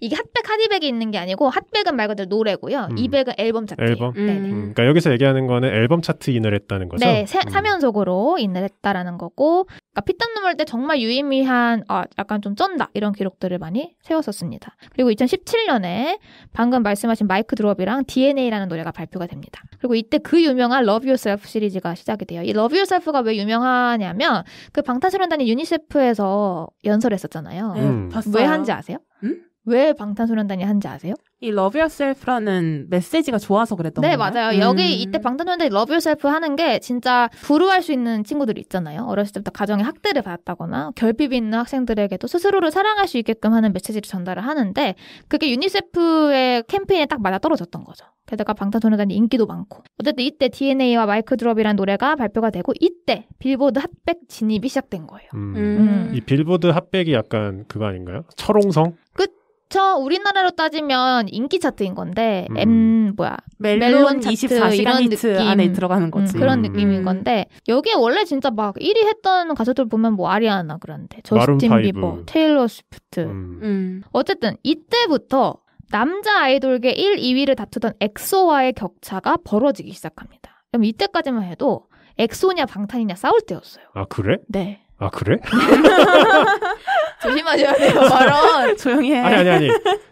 이게 핫백 하디백이 있는 게 아니고 핫백은 말 그대로 노래고요. 음. 2 0은 앨범 차트. 앨범. 음. 음. 그러니까 여기서 얘기하는 거는 앨범 차트 인을 했다는 거죠. 네, 세, 3연속으로 음. 인을 했다라는 거고. 그러니까 피땀 눈물 때 정말 유의미한 아, 약간 좀 쩐다 이런 기록들을 많이 세웠었습니다. 그리고 2017년에 방금 말씀하신 마이크 드롭이랑 DNA라는 노래가 발표가 됩니다. 그리고 이때 그 유명한 러브 유셀프 시리즈가 시작이 돼요. 이 러브 유셀프가 왜 유명하냐면 그 방탄소년단이 유니세프에서 연설했었잖아요. 음. 왜 한지 아세요? 음? 왜 방탄소년단이 한지 아세요? 이 Love Yourself라는 메시지가 좋아서 그랬던 거예요. 네, 건가요? 맞아요. 음. 여기 이때 방탄소년단이 Love Yourself 하는 게 진짜 불우할 수 있는 친구들 있잖아요. 어렸을 때부터 가정의 학대를 받았다거나 결핍 있는 학생들에게도 스스로를 사랑할 수 있게끔 하는 메시지를 전달을 하는데 그게 유니세프의 캠페인에 딱 맞아 떨어졌던 거죠. 게다가 방탄소년단이 인기도 많고 어쨌든 이때 DNA와 마이크 드롭이라는 노래가 발표가 되고 이때 빌보드 핫백 진입이 시작된 거예요. 음. 음. 음. 이 빌보드 핫백이 약간 그거 아닌가요? 철옹성? 끝. 저 우리나라로 따지면 인기 차트인 건데 음. M 뭐야 멜론, 멜론 차트 이런 느낌 안에 들어가는 음, 거지 음, 그런 느낌인 음. 건데 여기에 원래 진짜 막 1위 했던 가수들 보면 뭐 아리아나 그런데 저스틴 비버 테일러 스위프트 음. 음. 어쨌든 이때부터 남자 아이돌계 1, 2위를 다투던 엑소와의 격차가 벌어지기 시작합니다. 그럼 이때까지만 해도 엑소냐 방탄이냐 싸울 때였어요. 아 그래? 네. 아 그래? <laughs> 조심하셔야 돼요 발언. <laughs> 조용히 해. 아니 아니 아니.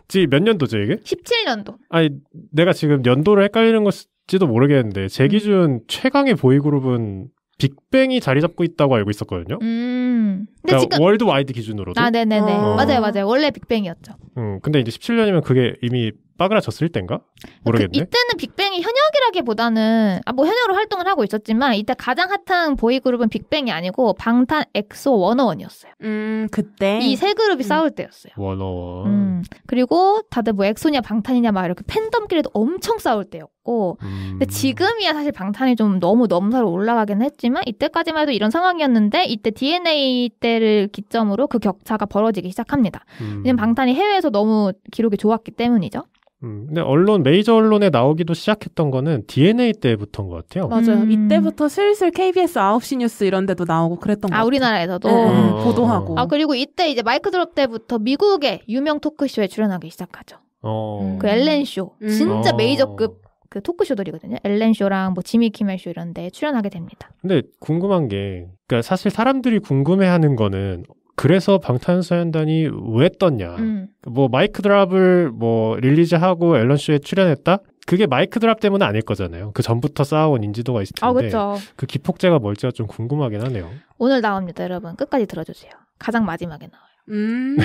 지금 몇 년도죠 이게? 17년도. 아니 내가 지금 연도를 헷갈리는 것지도 모르겠는데 제 음. 기준 음. 최강의 보이그룹은 빅뱅이 자리 잡고 있다고 알고 있었거든요. 음. 근데 그러니까 지금 월드와이드 기준으로도. 아 네네네. 어. 맞아요 맞아요. 원래 빅뱅이었죠. 음 근데 이제 17년이면 그게 이미 빠그라졌을 땐가? 그 모르겠네. 그 이때는 빅뱅이 현역이라기보다는 아, 뭐 현역으로 활동을 하고 있었지만 이때 가장 핫한 보이 그룹은 빅뱅이 아니고 방탄, 엑소, 원어원이었어요. 음 그때 이 세 그룹이 음. 싸울 때였어요. 원어원. 음, 그리고 다들 뭐 엑소냐 방탄이냐 막 이렇게 팬덤끼리도 엄청 싸울 때였고 음. 근데 지금이야 사실 방탄이 좀 너무 넘사로 올라가긴 했지만 이때까지만 해도 이런 상황이었는데 이때 DNA 때를 기점으로 그 격차가 벌어지기 시작합니다. 왜냐면 음. 방탄이 해외에서 너무 기록이 좋았기 때문이죠. 음, 근데 언론 메이저 언론에 나오기도 시작했던 거는 DNA 때부터인 것 같아요. 맞아요. 음. 이때부터 슬슬 KBS 9시 뉴스 이런 데도 나오고 그랬던 거. 아, 같아요. 우리나라에서도 네. 음, 보도하고. 아, 그리고 이때 이제 마이크 드롭 때부터 미국의 유명 토크쇼에 출연하기 시작하죠. 어. 음, 그 엘렌 쇼. 음. 진짜 어. 메이저급 그 토크쇼들이거든요. 엘렌 쇼랑 뭐 지미 키멜 쇼 이런 데 출연하게 됩니다. 근데 궁금한 게 그러니까 사실 사람들이 궁금해하는 거는 그래서 방탄소년단이 왜 떴냐. 음. 뭐 마이크 드랍을 뭐 릴리즈하고 앨런 쇼에 출연했다. 그게 마이크 드랍 때문은 아닐 거잖아요. 그 전부터 쌓아온 인지도가 있을 아, 텐데 아, 그 기폭제가 뭘지가 좀 궁금하긴 하네요. 오늘 나옵니다, 여러분. 끝까지 들어주세요. 가장 마지막에 나와요. 음.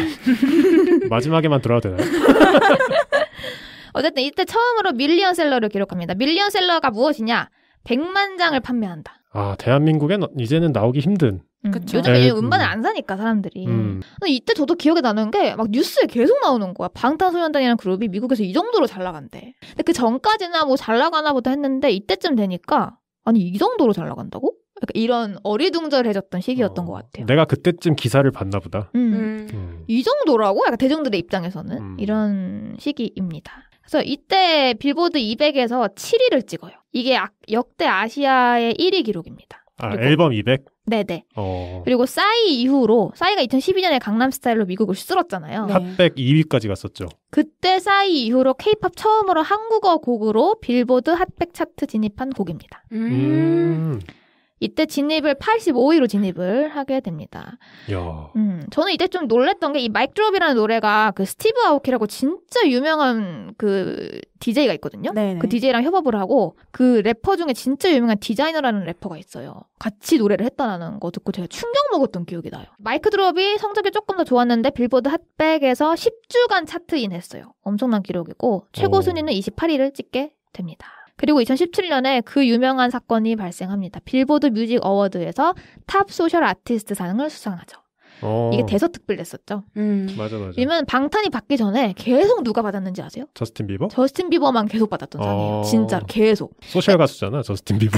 <laughs> 마지막에만 들어도 되나요? <laughs> 어쨌든 이때 처음으로 밀리언셀러를 기록합니다. 밀리언셀러가 무엇이냐? 100만 장을 판매한다. 아, 대한민국엔 이제는 나오기 힘든 그쵸. 요즘에 네, 음반을 안 사니까 사람들이. 음. 이때 저도 기억에 나는 게 막 뉴스에 계속 나오는 거야. 방탄소년단이라는 그룹이 미국에서 이 정도로 잘 나간대. 근데 그 전까지나 뭐 잘 나가나 보다 했는데 이때쯤 되니까 아니 이 정도로 잘 나간다고? 그러니까 이런 어리둥절해졌던 시기였던 어, 것 같아요. 내가 그때쯤 기사를 봤나 보다. 음. 음. 음. 이 정도라고? 약간 대중들의 입장에서는 음. 이런 시기입니다. 그래서 이때 빌보드 200에서 7위를 찍어요. 이게 역대 아시아의 1위 기록입니다. 아, 앨범 200? 네네. 어. 그리고 싸이 이후로 싸이가 2012년에 강남스타일로 미국을 쓸었잖아요. 네. 핫백 2위까지 갔었죠. 그때 싸이 이후로 케이팝 처음으로 한국어 곡으로 빌보드 핫백 차트 진입한 곡입니다. 음. 음. 이때 진입을 85위로 진입을 하게 됩니다. 야. 음, 저는 이때 좀 놀랬던 게 이 마이크 드롭이라는 노래가 그 스티브 아오키라고 진짜 유명한 그 DJ가 있거든요. 네네. 네. 그 DJ랑 협업을 하고 그 래퍼 중에 진짜 유명한 디자이너라는 래퍼가 있어요. 같이 노래를 했다는 라거 듣고 제가 충격 먹었던 기억이 나요. 마이크 드롭이 성적이 조금 더 좋았는데 빌보드 핫백에서 10주간 차트인 했어요. 엄청난 기록이고 최고 순위는 28위를 찍게 됩니다. 그리고 2017년에 그 유명한 사건이 발생합니다. 빌보드 뮤직 어워드에서 탑 소셜 아티스트상을 수상하죠. 어. 이게 대서특필 됐었죠. 음. 맞아 맞아. 왜냐면 방탄이 받기 전에 계속 누가 받았는지 아세요? 저스틴 비버? 저스틴 비버만 계속 받았던 상이에요. 어. 진짜 계속. 소셜 그러니까 가수잖아 저스틴 비버.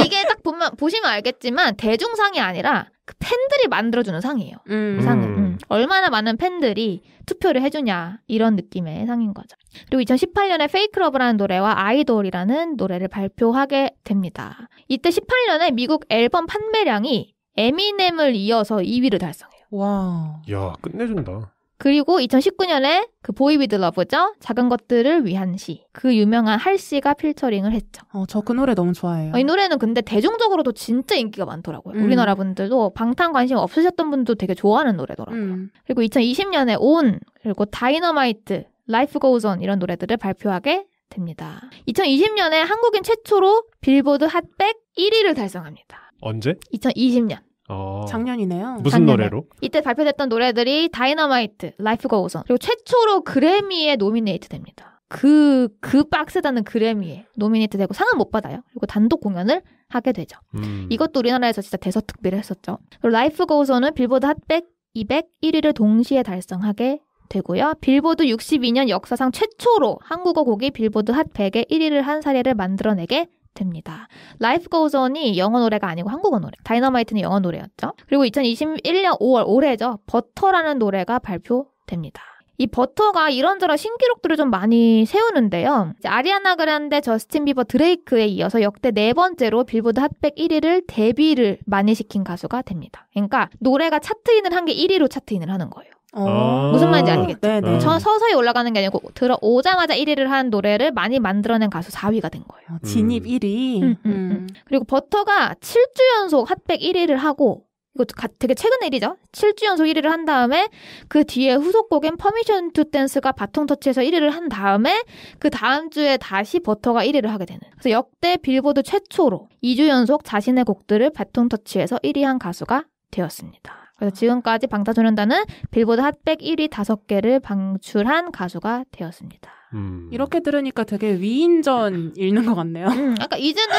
<laughs> 이게 딱 보면 보시면 알겠지만 대중상이 아니라 그 팬들이 만들어주는 상이에요. 음. 그 상은 음. 음. 얼마나 많은 팬들이 투표를 해주냐 이런 느낌의 상인 거죠. 그리고 2018년에 페이크러브라는 노래와 아이돌이라는 노래를 발표하게 됩니다. 이때 18년에 미국 앨범 판매량이 에미넴을 이어서 2위를 달성. 와. 야, 끝내준다. 그리고 2019년에 그 보이 비드 러브죠. 작은 것들을 위한 시. 그 유명한 할 씨가 필처링을 했죠. 어, 저 그 노래 너무 좋아해요. 어, 이 노래는 근데 대중적으로도 진짜 인기가 많더라고요. 음. 우리나라 분들도 방탄 관심 없으셨던 분도 되게 좋아하는 노래더라고요. 음. 그리고 2020년에 온 그리고 다이너마이트, 라이프 고우즈 온 이런 노래들을 발표하게 됩니다. 2020년에 한국인 최초로 빌보드 핫백 1위를 달성합니다. 언제? 2020년. 어... 작년이네요. 무슨 작년에. 노래로? 이때 발표됐던 노래들이 다이너마이트, 라이프 고우선 그리고 최초로 그래미에 노미네이트 됩니다. 그, 그 박스다는 그래미에 노미네이트 되고 상은 못 받아요. 그리고 단독 공연을 하게 되죠. 음. 이것도 우리나라에서 진짜 대서특필를 했었죠. 그리고 라이프 고우선은 빌보드 핫백 200 1위를 동시에 달성하게 되고요. 빌보드 62년 역사상 최초로 한국어 곡이 빌보드 핫 100에 1위를 한 사례를 만들어내게 아이템입니다. Life Goes On이 영어 노래가 아니고 한국어 노래. 다이너마이트는 영어 노래였죠. 그리고 2021년 5월 올해죠. 버터라는 노래가 발표됩니다. 이 버터가 이런저런 신기록들을 좀 많이 세우는데요. 아리아나 그란데, 저스틴 비버, 드레이크에 이어서 역대 네 번째로 빌보드 핫백 1위를 데뷔를 많이 시킨 가수가 됩니다. 그러니까 노래가 차트인을 한 게 1위로 차트인을 하는 거예요. 어. 무슨 말인지 아 알겠죠? 네네. 네. 저 서서히 올라가는 게 아니고 들어오자마자 1위를 한 노래를 많이 만들어낸 가수 4위가 된 거예요. 어, 진입 1위. 음, 음, 음, 네. 음, 그리고 버터가 7주 연속 핫백 1위를 하고 이거 되게 최근 일이죠. 7주 연속 1위를 한 다음에 그 뒤에 후속곡인 퍼미션 투 댄스가 바통 터치해서 1위를 한 다음에 그 다음 주에 다시 버터가 1위를 하게 되는. 그래서 역대 빌보드 최초로 2주 연속 자신의 곡들을 바통 터치해서 1위한 가수가 되었습니다. 그래서 지금까지 방탄소년단은 빌보드 핫백 1위 5개를 방출한 가수가 되었습니다. 음. 이렇게 들으니까 되게 위인전 읽는 것 같네요. 음, 그러니까 이제는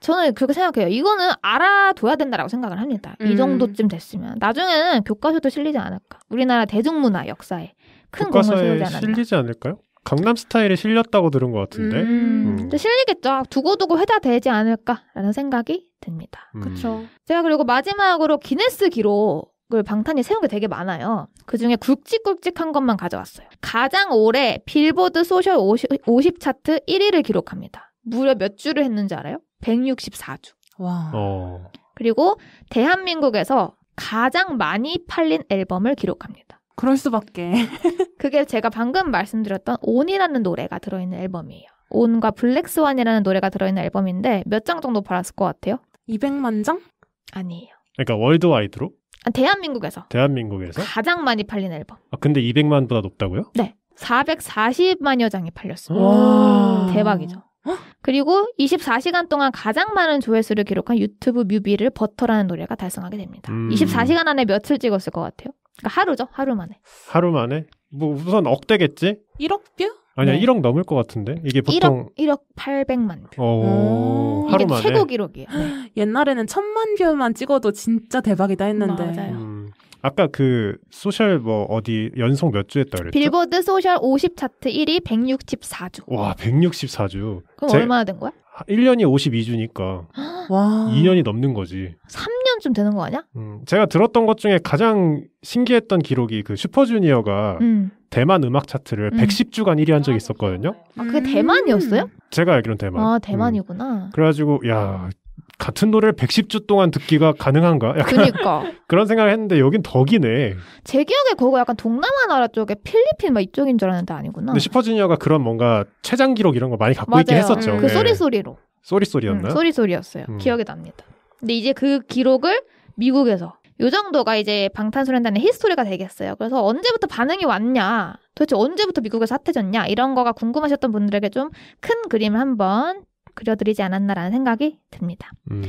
저는 그렇게 생각해요. 이거는 알아둬야 된다라고 생각을 합니다. 음. 이 정도쯤 됐으면 나중에는 교과서도 실리지 않을까. 우리나라 대중문화 역사에 큰 공을 실리지 않을까. 실리지 않을까요? 강남 스타일에 실렸다고 들은 것 같은데. 음, 음. 음. 실리겠죠. 두고두고 회자되지 않을까라는 생각이 듭니다. 음. 그렇죠. 제가 그리고 마지막으로 기네스 기록 을 방탄이 세운 게 되게 많아요. 그 중에 굵직굵직한 것만 가져왔어요. 가장 오래 빌보드 소셜 50, 50 차트 1위를 기록합니다. 무려 몇 주를 했는지 알아요? 164주. 와. 어. 그리고 대한민국에서 가장 많이 팔린 앨범을 기록합니다. 그럴 수밖에. <laughs> 그게 제가 방금 말씀드렸던 온이라는 노래가 들어있는 앨범이에요. 온과 블랙스완이라는 노래가 들어있는 앨범인데 몇 장 정도 팔았을 것 같아요? 200만 장? 아니에요. 그러니까 월드와이드로? 아, 대한민국에서 대한민국에서 가장 많이 팔린 앨범. 아 근데 200만보다 높다고요? 네. 440만여 장이 팔렸어요. 대박이죠. 그리고 24시간 동안 가장 많은 조회수를 기록한 유튜브 뮤비를 버터라는 노래가 달성하게 됩니다. 음. 24시간 안에 며칠 찍었을 것 같아요? 그러니까 하루죠. 하루 만에. 하루 만에? 뭐 우선 억대겠지? 1억 뷰? 아니야, 네. 1억 넘을 것 같은데? 이게 보통 1억, 1억 800만 뷰. 오, 음, 하루 이게 만 최고 기록이에요. 네. <gasps> 옛날에는 천만 뷰만 찍어도 진짜 대박이다 했는데. 맞아요. 음, 아까 그 소셜 뭐 어디 연속 몇 주 했다 그랬죠? 빌보드 소셜 50 차트 1위 164주. 와, 164주. 그럼 제- 얼마나 된 거야? 1년이 52주니까 <gasps> 와. 2년이 넘는 거지. 3 1년쯤 되는 거 아니야? 음, 제가 들었던 것 중에 가장 신기했던 기록이 그 슈퍼주니어가 음. 대만 음악 차트를 음. 110주간 1위 한 적이 있었거든요. 아, 그게 대만이었어요? 음. 제가 알기론 대만. 아, 음. 대만이구나. 그래가지고, 야, 같은 노래를 110주 동안 듣기가 가능한가? 약간 그러니까. <laughs> 그런 생각을 했는데 여긴 덕이네. 제 기억에 그거 약간 동남아 나라 쪽에 필리핀 막 이쪽인 줄 알았는데 아니구나. 근데 슈퍼주니어가 그런 뭔가 최장 기록 이런 거 많이 갖고 맞아요. 있긴 했었죠. 음. 그 네. 소리소리로. 소리소리였나? 음, 소리소리였어요. 음. 기억이 납니다. 근데 이제 그 기록을 미국에서 요 정도가 이제 방탄소년단의 히스토리가 되겠어요. 그래서 언제부터 반응이 왔냐, 도대체 언제부터 미국에서 핫해졌냐 이런 거가 궁금하셨던 분들에게 좀 큰 그림을 한번 그려드리지 않았나라는 생각이 듭니다. 음.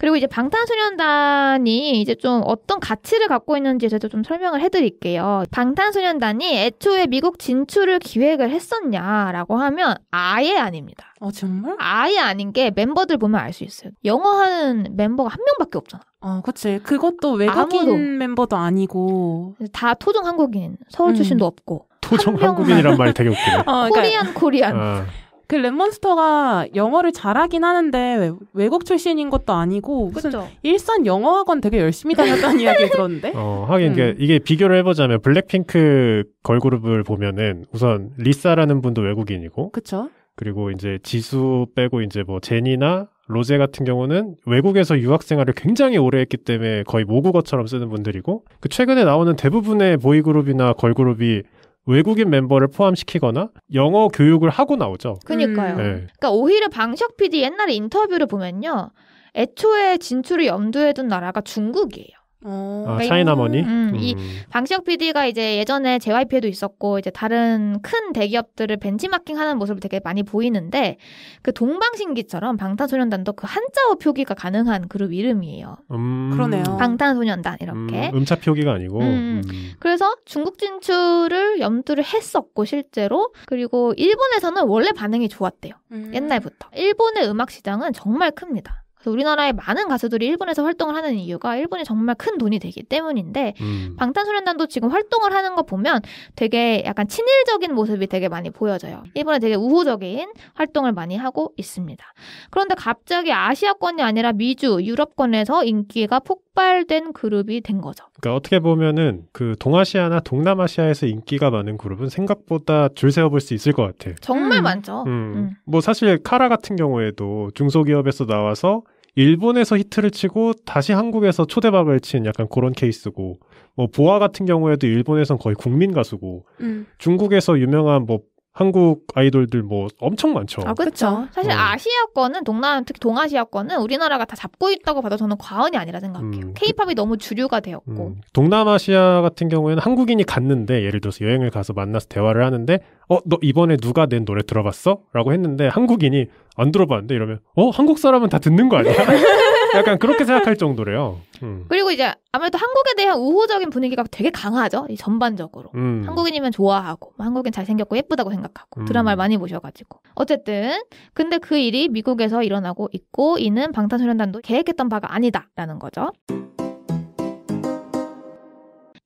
그리고 이제 방탄소년단이 이제 좀 어떤 가치를 갖고 있는지 제가 좀 설명을 해드릴게요. 방탄소년단이 애초에 미국 진출을 기획을 했었냐라고 하면 아예 아닙니다. 어, 정말? 아예 아닌 게 멤버들 보면 알 수 있어요. 영어 하는 멤버가 한 명밖에 없잖아. 어, 그치. 그것도 외국인 아무도. 멤버도 아니고. 다 토종 한국인, 서울 음. 출신도 음. 없고. 토종 한국인이란 말이 되게 웃기네. 어, 그러니까... 코리안 코리안. 어. 그 랩몬스터가 영어를 잘하긴 하는데 외국 출신인 것도 아니고 무슨 그쵸? 일산 영어학원 되게 열심히 다녔다는 <laughs> 이야기 들었는데. 어, 하긴 음. 이게 비교를 해보자면 블랙핑크 걸그룹을 보면은 우선 리사라는 분도 외국인이고. 그렇죠. 그리고 이제 지수 빼고 이제 뭐 제니나 로제 같은 경우는 외국에서 유학 생활을 굉장히 오래 했기 때문에 거의 모국어처럼 쓰는 분들이고 그 최근에 나오는 대부분의 보이그룹이나 걸그룹이 외국인 멤버를 포함시키거나 영어 교육을 하고 나오죠. 그니까요. 음. 네. 그러니까 오히려 방석 PD 옛날 인터뷰를 보면요. 애초에 진출을 염두에 둔 나라가 중국이에요. 어, 아, 그러 그러니까 차이나머니? 음, 음. 이 음. 방시혁 PD가 이제 예전에 JYP에도 있었고 이제 다른 큰 대기업들을 벤치마킹하는 모습을 되게 많이 보이는데 그 동방신기처럼 방탄소년단도 그 한자어 표기가 가능한 그룹 이름이에요. 음. 그러네요. 방탄소년단 이렇게. 음, 차 표기가 아니고. 음, 음. 그래서 중국 진출을 염두를 했었고 실제로 그리고 일본에서는 원래 반응이 좋았대요. 옛날부터 일본의 음악 시장은 정말 큽니다. 그래서 우리나라의 많은 가수들이 일본에서 활동을 하는 이유가 일본이 정말 큰 돈이 되기 때문인데 음. 방탄소년단도 지금 활동을 하는 거 보면 되게 약간 친일적인 모습이 되게 많이 보여져요. 일본에 되게 우호적인 활동을 많이 하고 있습니다. 그런데 갑자기 아시아권이 아니라 미주, 유럽권에서 인기가 폭 폭발된 그룹이 된 거죠. 그러니까 어떻게 보면은 그 동아시아나 동남아시아에서 인기가 많은 그룹은 생각보다 줄 세워볼 수 있을 것 같아요. 정말 음. 많죠. 음. 음. 뭐 사실 카라 같은 경우에도 중소기업에서 나와서 일본에서 히트를 치고 다시 한국에서 초대박을 친 약간 그런 케이스고 뭐 보아 같은 경우에도 일본에선 거의 국민 가수고 음. 중국에서 유명한 뭐 한국 아이돌들 뭐 엄청 많죠. 아, 그렇죠. 사실 어. 아시아권은 동남 아 특히 동아시아권은 우리나라가 다 잡고 있다고 봐도 저는 과언이 아니라 생각해요. 케이팝이 음, 그 너무 주류가 되었고. 음, 동남아시아 같은 경우에는 한국인이 갔는데 예를 들어서 여행을 가서 만나서 대화를 하는데 어, 너 이번에 누가 낸 노래 들어봤어? 라고 했는데 한국인이 안 들어봤는데 이러면 어, 한국 사람은 다 듣는 거 아니야? <laughs> 약간 그렇게 생각할 정도래요. 음. 그리고 이제 아무래도 한국에 대한 우호적인 분위기가 되게 강하죠. 전반적으로 음. 한국인이면 좋아하고 뭐 한국인 잘생겼고 예쁘다고 생각하고 음. 드라마를 많이 보셔가지고 어쨌든 근데 그 일이 미국에서 일어나고 있고 이는 방탄소년단도 계획했던 바가 아니다라는 거죠.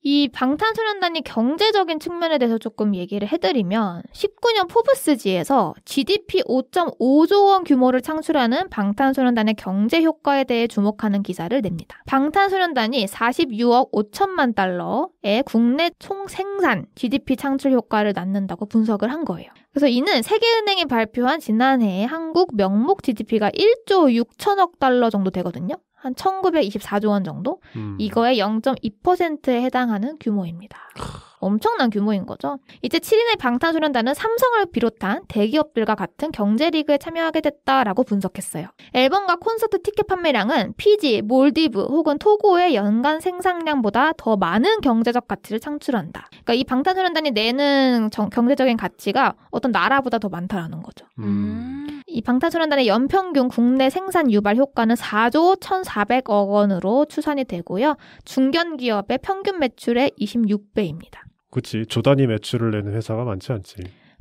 이 방탄소년단이 경제적인 측면에 대해서 조금 얘기를 해드리면 19년 포브스지에서 GDP 5.5조 원 규모를 창출하는 방탄소년단의 경제 효과에 대해 주목하는 기사를 냅니다. 방탄소년단이 46억 5천만 달러의 국내 총 생산 GDP 창출 효과를 낳는다고 분석을 한 거예요. 그래서 이는 세계은행이 발표한 지난해 한국 명목 GDP가 1조 6천억 달러 정도 되거든요. 한 1924조 원 정도? 음. 이거의 0.2%에 해당하는 규모입니다. 엄청난 규모인 거죠. 이제 7인의 방탄소년단은 삼성을 비롯한 대기업들과 같은 경제리그에 참여하게 됐다라고 분석했어요. 앨범과 콘서트 티켓 판매량은 피지, 몰디브 혹은 토고의 연간 생산량보다 더 많은 경제적 가치를 창출한다. 그러니까 이 방탄소년단이 내는 정, 경제적인 가치가 어떤 나라보다 더 많다라는 거죠. 음. 이 방탄소년단의 연평균 국내 생산 유발 효과는 4조 1,400억 원으로 추산이 되고요. 중견 기업의 평균 매출의 26배입니다. 그치 조단위 매출을 내는 회사가 많지 않지.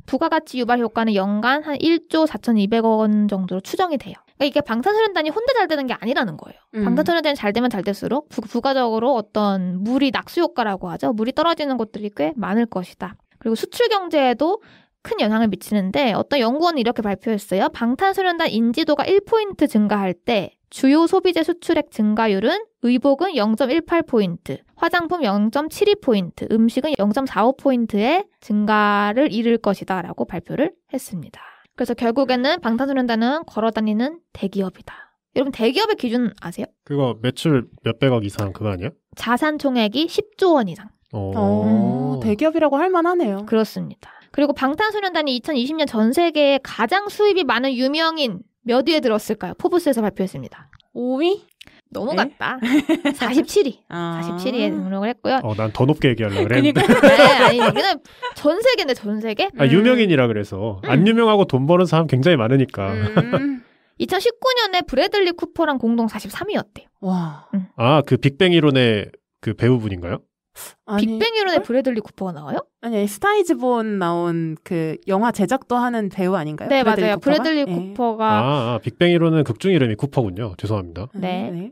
부가가치 유발 효과는 연간 한 1조 4,200억 원 정도로 추정이 돼요. 그러니까 이게 방탄소년단이 혼자 잘 되는 게 아니라는 거예요. 음. 방탄소년단이 잘 되면 잘 될수록 부, 가적으로 어떤 물이 낙수 효과라고 하죠. 물이 떨어지는 것들이꽤 많을 것이다. 그리고 수출 경제에도 큰 영향을 미치는데 어떤 연구원이 이렇게 발표했어요. 방탄소년단 인지도가 1포인트 증가할 때 주요 소비재 수출액 증가율은 의복은 0.18포인트, 화장품 0.72포인트, 음식은 0.45포인트의 증가를 이룰 것이다 라고 발표를 했습니다. 그래서 결국에는 방탄소년단은 걸어다니는 대기업이다. 여러분 대기업의 기준 아세요? 그거 매출 몇백억 이상 그거 아니야? 자산 총액이 10조 원 이상. 어, 어 대기업이라고 할 만하네요. 그렇습니다. 그리고 방탄소년단이 2020년 전 세계에 가장 수입이 많은 유명인 몇 위에 들었을까요? 포브스에서 발표했습니다. 5위? 넘어갔다. 47위. <laughs> 아~ 47위에 등록을 했고요. 어, 난 더 높게 얘기하려고 그랬는데. 그니 <laughs> 네, 아니, 그냥 전 세계인데, 전 세계? 아, 음. 유명인이라 그래서. 음. 안 유명하고 돈 버는 사람 굉장히 많으니까. 음. 2019년에 <laughs> 브래들리 쿠퍼랑 공동 43위였대요. 와. 아, 그 빅뱅 이론의 그 배우분인가요? 아니, 빅뱅이론에 헐? 브래들리 쿠퍼가 나와요? 아니 스타이즈 본 나온 그 영화 제작도 하는 배우 아닌가요? 네 브래들리 맞아요. 쿠퍼가? 브래들리 네. 쿠퍼가 아, 아 빅뱅이론은 극중 이름이 쿠퍼군요. 죄송합니다. 아, 네. 네.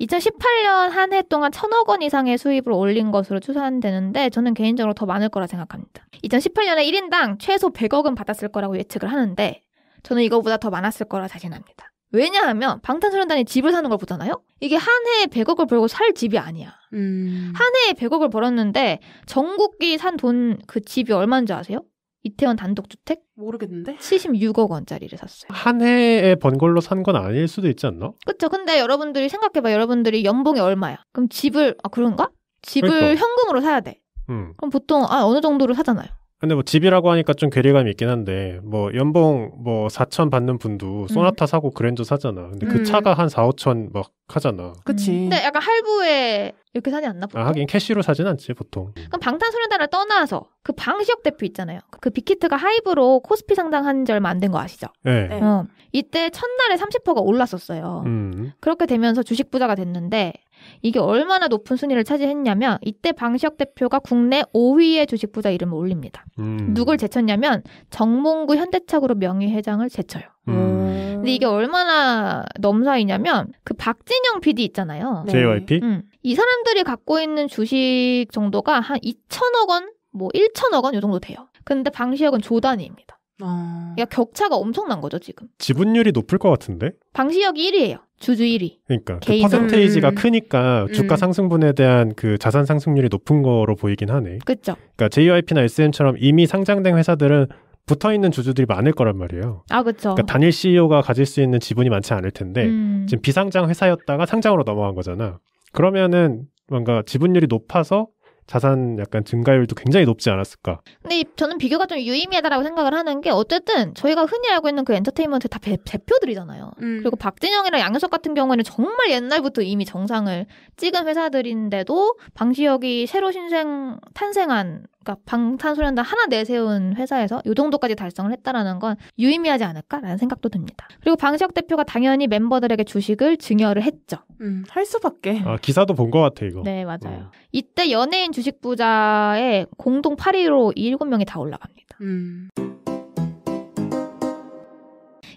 2018년 <laughs> 한 해 동안 천억 원 이상의 수입을 올린 것으로 추산되는데 저는 개인적으로 더 많을 거라 생각합니다. 2018년에 1인당 최소 100억은 받았을 거라고 예측을 하는데 저는 이거보다 더 많았을 거라 자신합니다. 왜냐하면 방탄소년단이 집을 사는 걸 보잖아요? 이게 한 해에 100억을 벌고 살 집이 아니야. 음. 한 해에 100억을 벌었는데 전국이 산 돈 그 집이 얼마인지 아세요? 이태원 단독주택? 모르겠는데? 76억 원짜리를 샀어요. 한 해에 번 걸로 산 건 아닐 수도 있지 않나? 그쵸. 근데 여러분들이 생각해봐. 여러분들이 연봉이 얼마야? 그럼 집을, 아, 그런가? 집을 그러니까. 현금으로 사야 돼. 음. 그럼 보통, 아, 어느 정도로 사잖아요. 근데 뭐 집이라고 하니까 좀 괴리감이 있긴 한데 뭐 연봉 뭐 4천 받는 분도 음. 소나타 음. 사고 그랜저 사잖아. 근데 그 음. 그 차가 한 4, 5천 막 하잖아. 그치. 음. 근데 약간 할부에 이렇게 사지 않나 보통? 아, 하긴 캐시로 사진 않지 보통. 그럼 방탄소년단을 떠나서 그 방시혁 대표 있잖아요. 그, 그 빅히트가 하이브로 코스피 상장한 지 얼마 안 된 거 아시죠? 예. 어. 네. 네. 어, 이때 첫날에 30%가 올랐었어요. 음. 그렇게 되면서 주식 부자가 됐는데 이게 얼마나 높은 순위를 차지했냐면 이때 방시혁 대표가 국내 5위의 주식 부자 이름을 올립니다. 음. 누굴 제쳤냐면 정몽구 현대차그룹 명예회장을 제쳐요. 음. 근데 이게 얼마나 넘사이냐면 그 박진영 PD 있잖아요. 네. JYP? 음. 이 사람들이 갖고 있는 주식 정도가 한 2천억 원, 뭐 1천억 원 요 정도 돼요. 근데 방시혁은 조단위입니다. 어... 그러니까 격차가 엄청난 거죠 지금. 지분율이 높을 것 같은데? 방시혁이 1위예요. 주주 1위. 그러니까 그 퍼센테이지가 음. 크니까 주가 음, 음. 상승분에 대한 그 자산 상승률이 높은 거로 보이긴 하네. 그렇죠. 그러니까 JYP나 SM처럼 이미 상장된 회사들은 붙어 있는 주주들이 많을 거란 말이에요. 아, 그렇죠. 그러니까 단일 CEO가 가질 수 있는 지분이 많지 않을 텐데 음. 지금 비상장 회사였다가 상장으로 넘어간 거잖아. 그러면은 뭔가 지분율이 높아서 자산 약간 증가율도 굉장히 높지 않았을까. 근데 저는 비교가 좀 유의미하다라고 생각을 하는 게 어쨌든 저희가 흔히 알고 있는 그 엔터테인먼트 다 배, 대표들이잖아요. 음. 그리고 박진영이랑 양효석 같은 경우에는 정말 옛날부터 이미 정상을 찍은 회사들인데도 방시혁이 새로 신생 탄생한 그러니까 방탄소년단 하나 내세운 회사에서 요 정도까지 달성을 했다라는 건 유의미하지 않을까라는 생각도 듭니다. 그리고 방시혁 대표가 당연히 멤버들에게 주식을 증여를 했죠. 음, 할 수밖에. 아, 기사도 본 것 같아 이거. 네, 맞아요. 음. 이때 연예인 주식 부자의 공동 8위로 7명이 다 올라갑니다. 음.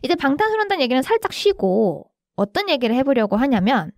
이제 방탄소년단 얘기는 살짝 쉬고 어떤 얘기를 해보려고 하냐면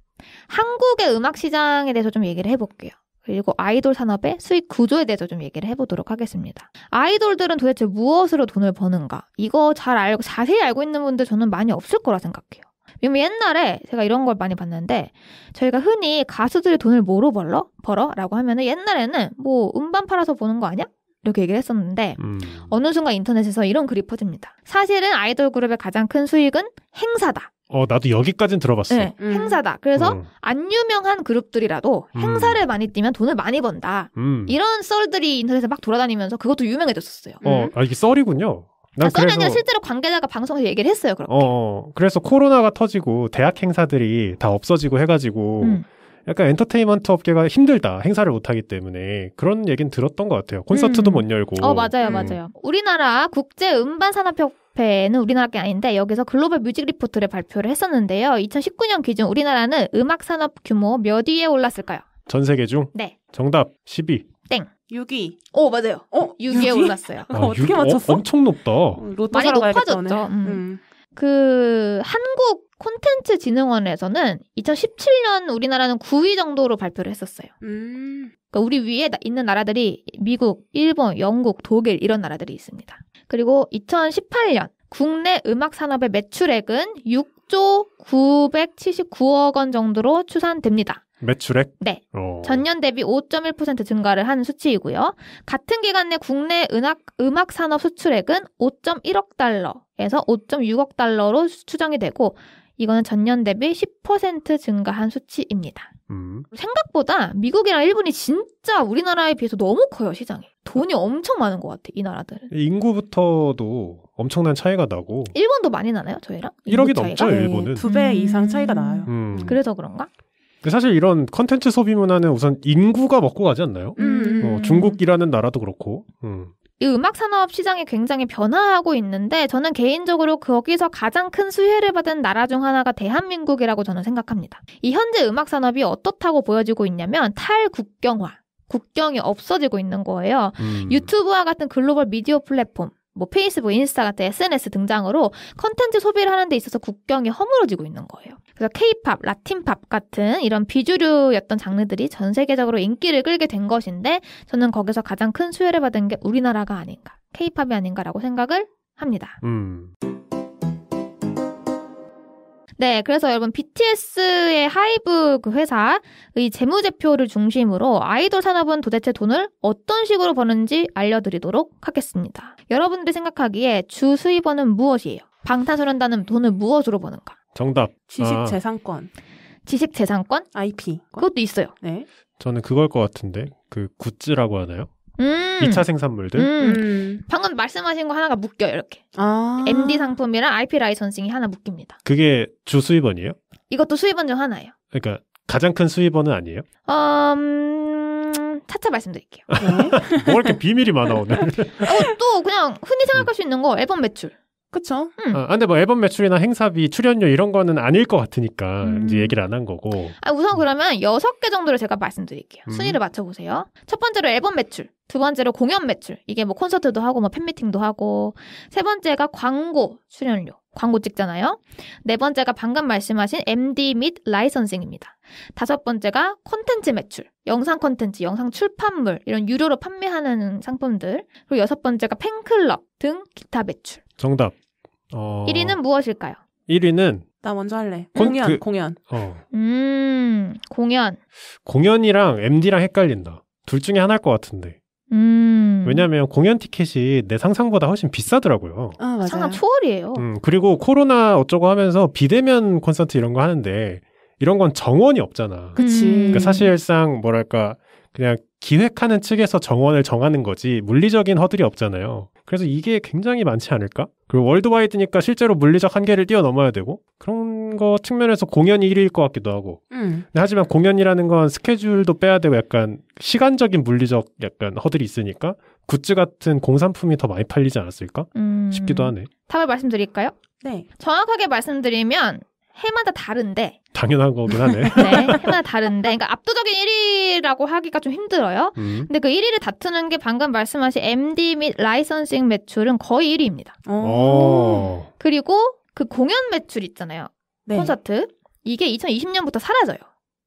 한국의 음악 시장에 대해서 좀 얘기를 해볼게요. 그리고 아이돌 산업의 수익 구조에 대해서 좀 얘기를 해보도록 하겠습니다. 아이돌들은 도대체 무엇으로 돈을 버는가? 이거 잘 알고, 자세히 알고 있는 분들 저는 많이 없을 거라 생각해요. 왜냐면 옛날에 제가 이런 걸 많이 봤는데 저희가 흔히 가수들이 돈을 뭐로 벌러? 벌어? 라고 하면은 옛날에는 뭐 음반 팔아서 버는 거 아니야? 이렇게 얘기를 했었는데 음. 어느 순간 인터넷에서 이런 글이 퍼집니다. 사실은 아이돌 그룹의 가장 큰 수익은 행사다. 어, 나도 여기까진 들어봤어. 네, 음. 행사다. 그래서 어. 음. 안 유명한 그룹들이라도 행사를 음. 많이 뛰면 돈을 많이 번다. 음. 이런 썰들이 인터넷에 막 돌아다니면서 그것도 유명해졌었어요. 어, 음. 아, 이게 썰이군요. 난 아, 썰이 그래서... 아니라 실제로 관계자가 방송에서 얘기를 했어요. 그렇게. 어, 어. 그래서 코로나가 터지고 대학 행사들이 다 없어지고 해가지고 음. 약간 엔터테인먼트 업계가 힘들다 행사를 못하기 때문에 그런 얘기는 들었던 것 같아요 콘서트도 음. 못 열고 어 맞아요 음. 맞아요 우리나라 국제 음반 산업협 음협회는 우리나라 게 아닌데 여기서 글로벌 뮤직 리포트를 발표를 했었는데요. 2019년 기준 우리나라는 음악 산업 규모 몇 위에 올랐을까요? 전 세계 중? 네. 정답 10위. 땡. 6위. 오 맞아요. 어 6위에 6위? 올랐어요. 아, 어떻게 6, 어, 맞췄어? 어, 엄청 높다. 어, 많이 높아졌죠. 음. 음. 그 한국 콘텐츠 진흥원에서는 2017년 우리나라는 9위 정도로 발표를 했었어요. 음. 그러니까 우리 위에 있는 나라들이 미국, 일본, 영국, 독일 이런 나라들이 있습니다. 그리고 2018년 국내 음악 산업의 매출액은 6조 979억 원 정도로 추산됩니다. 매출액? 네. 오. 어. 전년 대비 5.1% 증가를 한 수치이고요. 같은 기간 내 국내 음악, 음악 산업 수출액은 5.1억 달러에서 5.6억 달러로 추정이 되고, 이거는 전년 대비 10% 증가한 수치입니다. 음. 생각보다 미국이랑 일본이 진짜 우리나라에 비해서 너무 커요, 시장이. 돈이 엄청 많은 것 같아, 이 나라들은. 인구부터도 엄청난 차이가 나고. 일본도 많이 나나요, 저희랑? 1억이 넘죠, 일본은. 두 배 이상 차이가 나요. 음. 음. 그래서 그런가? 사실 이런 컨텐츠 소비 문화는 우선 인구가 먹고 가지 않나요? 음, 음. 어, 중국이라는 나라도 그렇고. 음. 이 음악 산업 시장이 굉장히 변화하고 있는데 저는 개인적으로 거기서 가장 큰 수혜를 받은 나라 중 하나가 대한민국이라고 저는 생각합니다. 이 현재 음악 산업이 어떻다고 보여지고 있냐면 탈국경화. 국경이 없어지고 있는 거예요. 음. 유튜브와 같은 글로벌 미디어 플랫폼, 뭐 페이스북, 인스타 같은 SNS 등장으로 컨텐츠 소비를 하는 데 있어서 국경이 허물어지고 있는 거예요. 그래서 케이팝, 라틴팝 같은 이런 비주류였던 장르들이 전 세계적으로 인기를 끌게 된 것인데 저는 거기서 가장 큰 수혜를 받은 게 우리나라가 아닌가, 케이팝이 아닌가라고 생각을 합니다. 음. 네, 그래서 여러분 BTS의 하이브 그 회사의 재무제표를 중심으로 아이돌 산업은 도대체 돈을 어떤 식으로 버는지 알려드리도록 하겠습니다. 여러분들이 생각하기에 주 수입원은 무엇이에요? 방탄소년단은 돈을 무엇으로 버는가? 정답. 지식 아. 재산권. 아. 지식 재산권? IP. 그것도 있어요. 네. 저는 그걸 것 같은데 그 굿즈라고 하나요? 음. 2차 생산물들. 음. 음. 방금 말씀하신 거 하나가 묶여요, 이렇게. 아. MD 상품이랑 IP 라이선싱이 하나 묶입니다. 그게 주 수입원이에요? 이것도 수입원 중 하나예요. 그러니까 가장 큰 수입원은 아니에요? 음, 차차 말씀드릴게요. 네. <laughs> 뭐 이렇게 비밀이 많아, 오늘. 어, 또 그냥 흔히 생각할 수 있는 거, 앨범 매출. 그쵸. 음. 아, 근데 뭐 앨범 매출이나 행사비, 출연료 이런 거는 아닐 것 같으니까 음. 이제 얘기를 안 한 거고. 아, 우선 그러면 여섯 개 정도를 제가 말씀드릴게요. 음. 순위를 맞춰보세요. 첫 번째로 앨범 매출. 두 번째로 공연 매출. 이게 뭐 콘서트도 하고 뭐 팬미팅도 하고. 세 번째가 광고 출연료. 광고 찍잖아요. 네 번째가 방금 말씀하신 MD 및 라이선싱입니다. 다섯 번째가 콘텐츠 매출, 영상 콘텐츠, 영상 출판물 이런 유료로 판매하는 상품들. 그리고 여섯 번째가 팬클럽 등 기타 매출. 정답. 어... 1위는 무엇일까요? 1위는 나 먼저 할래. 그 공연, 그, 공연. 어. 음, 공연. 공연이랑 MD랑 헷갈린다. 둘 중에 하나일 것 같은데. 음. 왜냐면 공연 티켓이 내 상상보다 훨씬 비싸더라고요. 아, 맞아요. 상상 초월이에요. 음, 그리고 코로나 어쩌고 하면서 비대면 콘서트 이런 거 하는데 이런 건 정원이 없잖아. 그치. 음. 그러니까 사실상 뭐랄까 그냥 기획하는 측에서 정원을 정하는 거지 물리적인 허들이 없잖아요. 그래서 이게 굉장히 많지 않을까? 그리고 월드와이드니까 실제로 물리적 한계를 뛰어넘어야 되고 그런 거 측면에서 공연이 1위일 것 같기도 하고. 음. 하지만 공연이라는 건 스케줄도 빼야 되고 약간 시간적인 물리적 약간 허들이 있으니까 굿즈 같은 공산품이 더 많이 팔리지 않았을까 음. 싶기도 하네. 답을 말씀드릴까요? 네. 정확하게 말씀드리면 해마다 다른데 당연한 거긴 하네. <laughs> 네, 해마다 다른데 그러니까 압도적인 1위라고 하기가 좀 힘들어요. 음. 근데 그 1위를 다투는 게 방금 말씀하신 MD 및 라이선싱 매출은 거의 1위입니다. 오. 어. 어. 그리고 그 공연 매출 있잖아요. 네. 콘서트 이게 2020년부터 사라져요.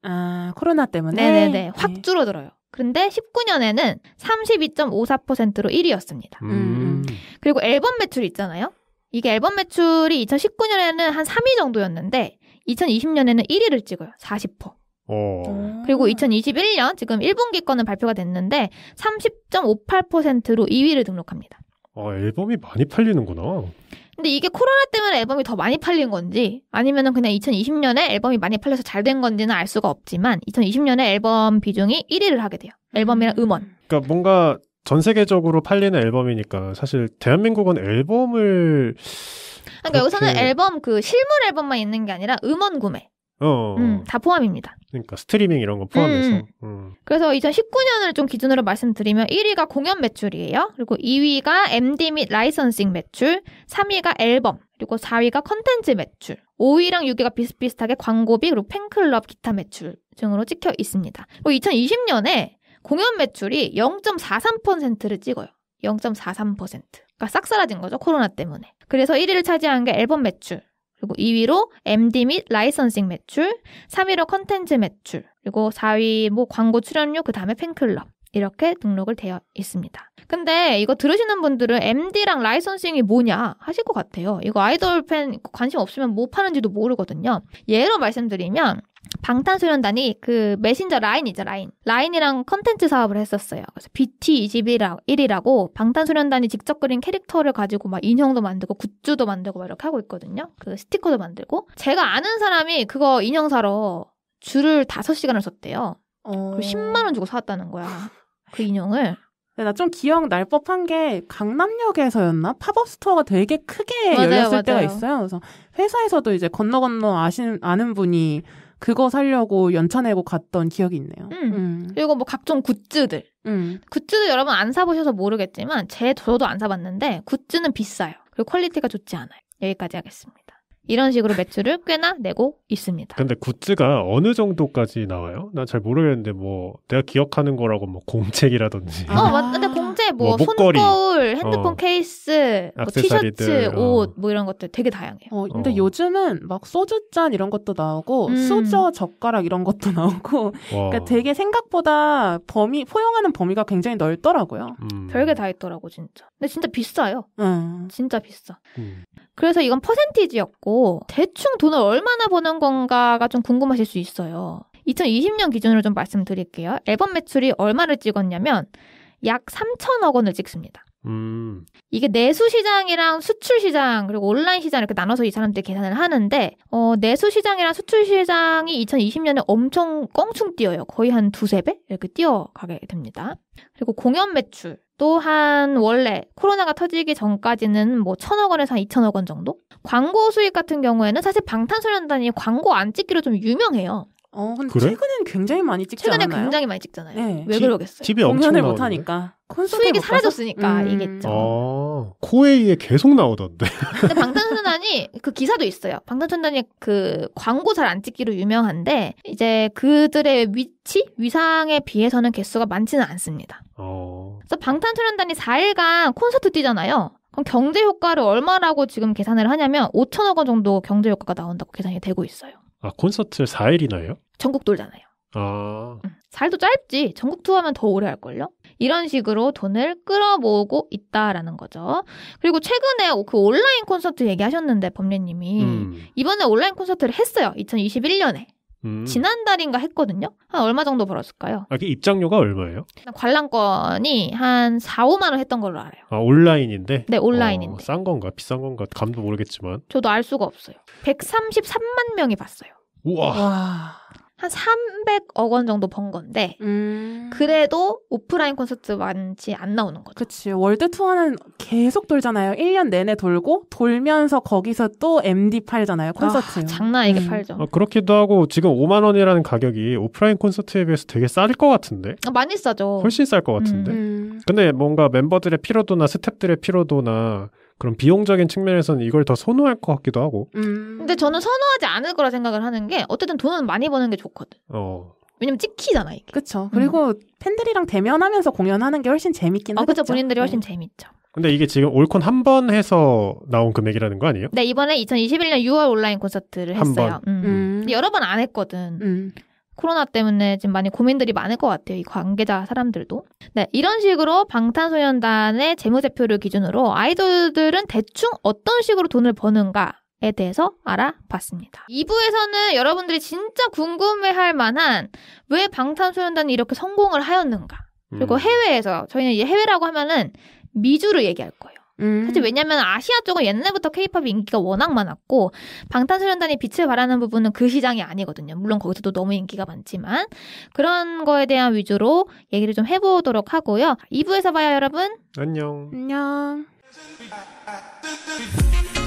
아 코로나 때문에 네네네 확 네. 줄어들어요. 그런데 19년에는 32.54%로 1위였습니다. 음. 그리고 앨범 매출 있잖아요. 이게 앨범 매출이 2019년에는 한 3위 정도였는데 2020년에는 1위를 찍어요. 40%. 오. 어. 그리고 2021년 지금 1분기 거는 발표가 됐는데 30.58%로 2위를 등록합니다. 아, 앨범이 많이 팔리는구나. 근데 이게 코로나 때문에 앨범이 더 많이 팔린 건지 아니면은 그냥 2020년에 앨범이 많이 팔려서 잘 된 건지는 알 수가 없지만 2020년에 앨범 비중이 1위를 하게 돼요. 앨범이랑 음. 음원. 그러니까 뭔가 전 세계적으로 팔리는 앨범이니까 사실 대한민국은 앨범을 그러니까 여기서는 앨범 그 실물 앨범만 있는 게 아니라 음원 구매. 어. 음, 포함입니다. 그러니까 스트리밍 이런 거 음. 포함해서. 음. 음. 그래서 2019년을 좀 기준으로 말씀드리면 1위가 공연 매출이에요. 그리고 2위가 MD 및 라이선싱 매출, 3위가 앨범, 그리고 4위가 컨텐츠 매출, 5위랑 6위가 비슷비슷하게 광고비 그리고 팬클럽 기타 매출 등으로 찍혀 있습니다. 그리고 2020년에 공연 매출이 0.43%를 찍어요. 0.43%. 그러니까 싹 사라진 거죠. 코로나 때문에. 그래서 1위를 차지한 게 앨범 매출. 그리고 2위로 MD 및 라이선싱 매출, 3위로 컨텐츠 매출, 그리고 4위 뭐 광고 출연료, 그 다음에 팬클럽. 이렇게 등록을 되어 있습니다. 근데 이거 들으시는 분들은 MD랑 라이선싱이 뭐냐 하실 것 같아요. 이거 아이돌 팬 관심 없으면 뭐 파는지도 모르거든요. 예로 말씀드리면 방탄소년단이 그 메신저 라인이죠, 라인. 라인이랑 컨텐츠 사업을 했었어요. 그래서 BT21이라고 방탄소년단이 직접 그린 캐릭터를 가지고 막 인형도 만들고 굿즈도 만들고 막 이렇게 하고 있거든요. 그 스티커도 만들고. 제가 아는 사람이 그거 인형 사러 줄을 5시간을 썼대요. 어... 10만원 주고 사왔다는 거야. 그 인형을. 나 좀 기억날 법한 게 강남역에서였나? 팝업 스토어가 되게 크게 맞아요, 열렸을 맞아요. 때가 있어요. 그래서 회사에서도 이제 건너 건너 아시는 아는 분이 그거 살려고 연차 내고 갔던 기억이 있네요. 음. 음. 그리고 뭐 각종 굿즈들. 음. 굿즈도 여러분 안 사보셔서 모르겠지만 제 저도 안 사봤는데 굿즈는 비싸요. 그리고 퀄리티가 좋지 않아요. 여기까지 하겠습니다. 이런 식으로 매출을 꽤나 내고 있습니다. 근데 굿즈가 어느 정도까지 나와요? 난 잘 모르겠는데 뭐 내가 기억하는 거라고 뭐 공책이라든지. 어, 맞, 근데 현재 뭐, 뭐 목걸이, 손거울, 어. 핸드폰 어, 케이스, 뭐 티셔츠, 어. 옷뭐 이런 것들 되게 다양해요. 어, 근데 어. 요즘은 막 소주잔 이런 것도 나오고 음. 수저 젓가락 이런 것도 <laughs> 나오고 그러니까 되게 생각보다 범위 포용하는 범위가 굉장히 넓더라고요. 음. 별게 다 있더라고 진짜. 근데 진짜 비싸요. 음. 진짜 비싸. 음. 그래서 이건 퍼센티지였고 대충 돈을 얼마나 버는 건가가 좀 궁금하실 수 있어요. 2020년 기준으로 좀 말씀드릴게요. 앨범 매출이 얼마를 찍었냐면 약 3천억 원을 찍습니다. 음. 이게 내수 시장이랑 수출 시장 그리고 온라인 시장 이렇게 나눠서 이사람들 계산을 하는데 어, 내수 시장이랑 수출 시장이 2020년에 엄청 껑충 뛰어요. 거의 한 두세 배 이렇게 뛰어가게 됩니다. 그리고 공연 매출 또한 원래 코로나가 터지기 전까지는 뭐 천억 원에서 한 이천억 원 정도? 광고 수익 같은 경우에는 사실 방탄소년단이 광고 안 찍기로 좀 유명해요. 어, 근데 그래? 최근엔 굉장히 많이 찍지 최근에 않아요? 굉장히 많이 찍잖아요. 네. 왜 지, 그러겠어요? 집에 공연을 못 하니까 수익이 사라졌으니까 음... 이겠죠. 아, 코웨이에 계속 나오던데. <laughs> 근데 방탄소년단이 그 기사도 있어요. 방탄소년단이 그 광고 잘 안 찍기로 유명한데 이제 그들의 위치 위상에 비해서는 개수가 많지는 않습니다. 어... 그래서 방탄소년단이 4일간 콘서트 뛰잖아요. 그럼 경제 효과를 얼마라고 지금 계산을 하냐면 5천억 원 정도 경제 효과가 나온다고 계산이 되고 있어요. 아, 콘서트 4일이나 해요? 전국 돌잖아요. 아. 응. 4일도 짧지. 전국 투어면 하더 오래 할걸요? 이런 식으로 돈을 끌어모으고 있다라는 거죠. 그리고 최근에 그 온라인 콘서트 얘기하셨는데, 범례님이. 음. 이번에 온라인 콘서트를 했어요. 2021년에. 음. 지난달인가 했거든요. 한 얼마 정도 벌었을까요? 아, 그 입장료가 얼마예요? 관람권이 한 4, 5만 원 했던 걸로 알아요. 아, 온라인인데? 네, 온라인인데. 어, 싼 건가? 비싼 건가? 감도 모르겠지만. 저도 알 수가 없어요. 133만 명이 봤어요. 우와. 와. 한 300억 원 정도 번 건데 음. 그래도 오프라인 콘서트만지 안 나오는 거죠. 그치. 월드 투어는 계속 돌잖아요. 1년 내내 돌고 돌면서 거기서 또 MD 팔잖아요. 아, 콘서트. 아, 장난 아니게 음. 팔죠. 어, 그렇기도 하고 지금 5만 원이라는 가격이 오프라인 콘서트에 비해서 되게 쌀 것 같은데. 아, 많이 싸죠. 훨씬 쌀 것 같은데. 음. 음. 근데 뭔가 멤버들의 피로도나 스탭들의 피로도나 그런 비용적인 측면에서는 이걸 더 선호할 것 같기도 하고. 음. 근데 저는 선호하지 않을 거라 생각을 하는 게 어쨌든 돈은 많이 버는 게 좋거든. 어. 왜냐면 찍히잖아 이게. 그렇죠. 그리고 음. 팬들이랑 대면하면서 공연하는 게 훨씬 재밌긴 아, 하죠. 그렇죠. 본인들이 훨씬 네. 재밌죠. 근데 이게 지금 올콘 한 번 해서 나온 금액이라는 거 아니에요? 네 이번에 2021년 6월 온라인 콘서트를 했어요. 한 번. 음. 음. 여러 번 안 했거든. 음. 코로나 때문에 지금 많이 고민들이 많을 것 같아요. 이 관계자 사람들도. 네, 이런 식으로 방탄소년단의 재무제표를 기준으로 아이돌들은 대충 어떤 식으로 돈을 버는가 에 대해서 알아봤습니다. 2부에서는 여러분들이 진짜 궁금해할 만한 왜 방탄소년단이 이렇게 성공을 하였는가 그리고 음. 해외에서 저희는 이제 해외라고 하면은 미주를 얘기할 거예요. 음. 사실 왜냐면 아시아 쪽은 옛날부터 케이팝 인기가 워낙 많았고 방탄소년단이 빛을 발하는 부분은 그 시장이 아니거든요. 물론 거기서도 너무 인기가 많지만 그런 거에 대한 위주로 얘기를 좀 해보도록 하고요. 2부에서 봐요 여러분. 안녕. 안녕. 아, 아,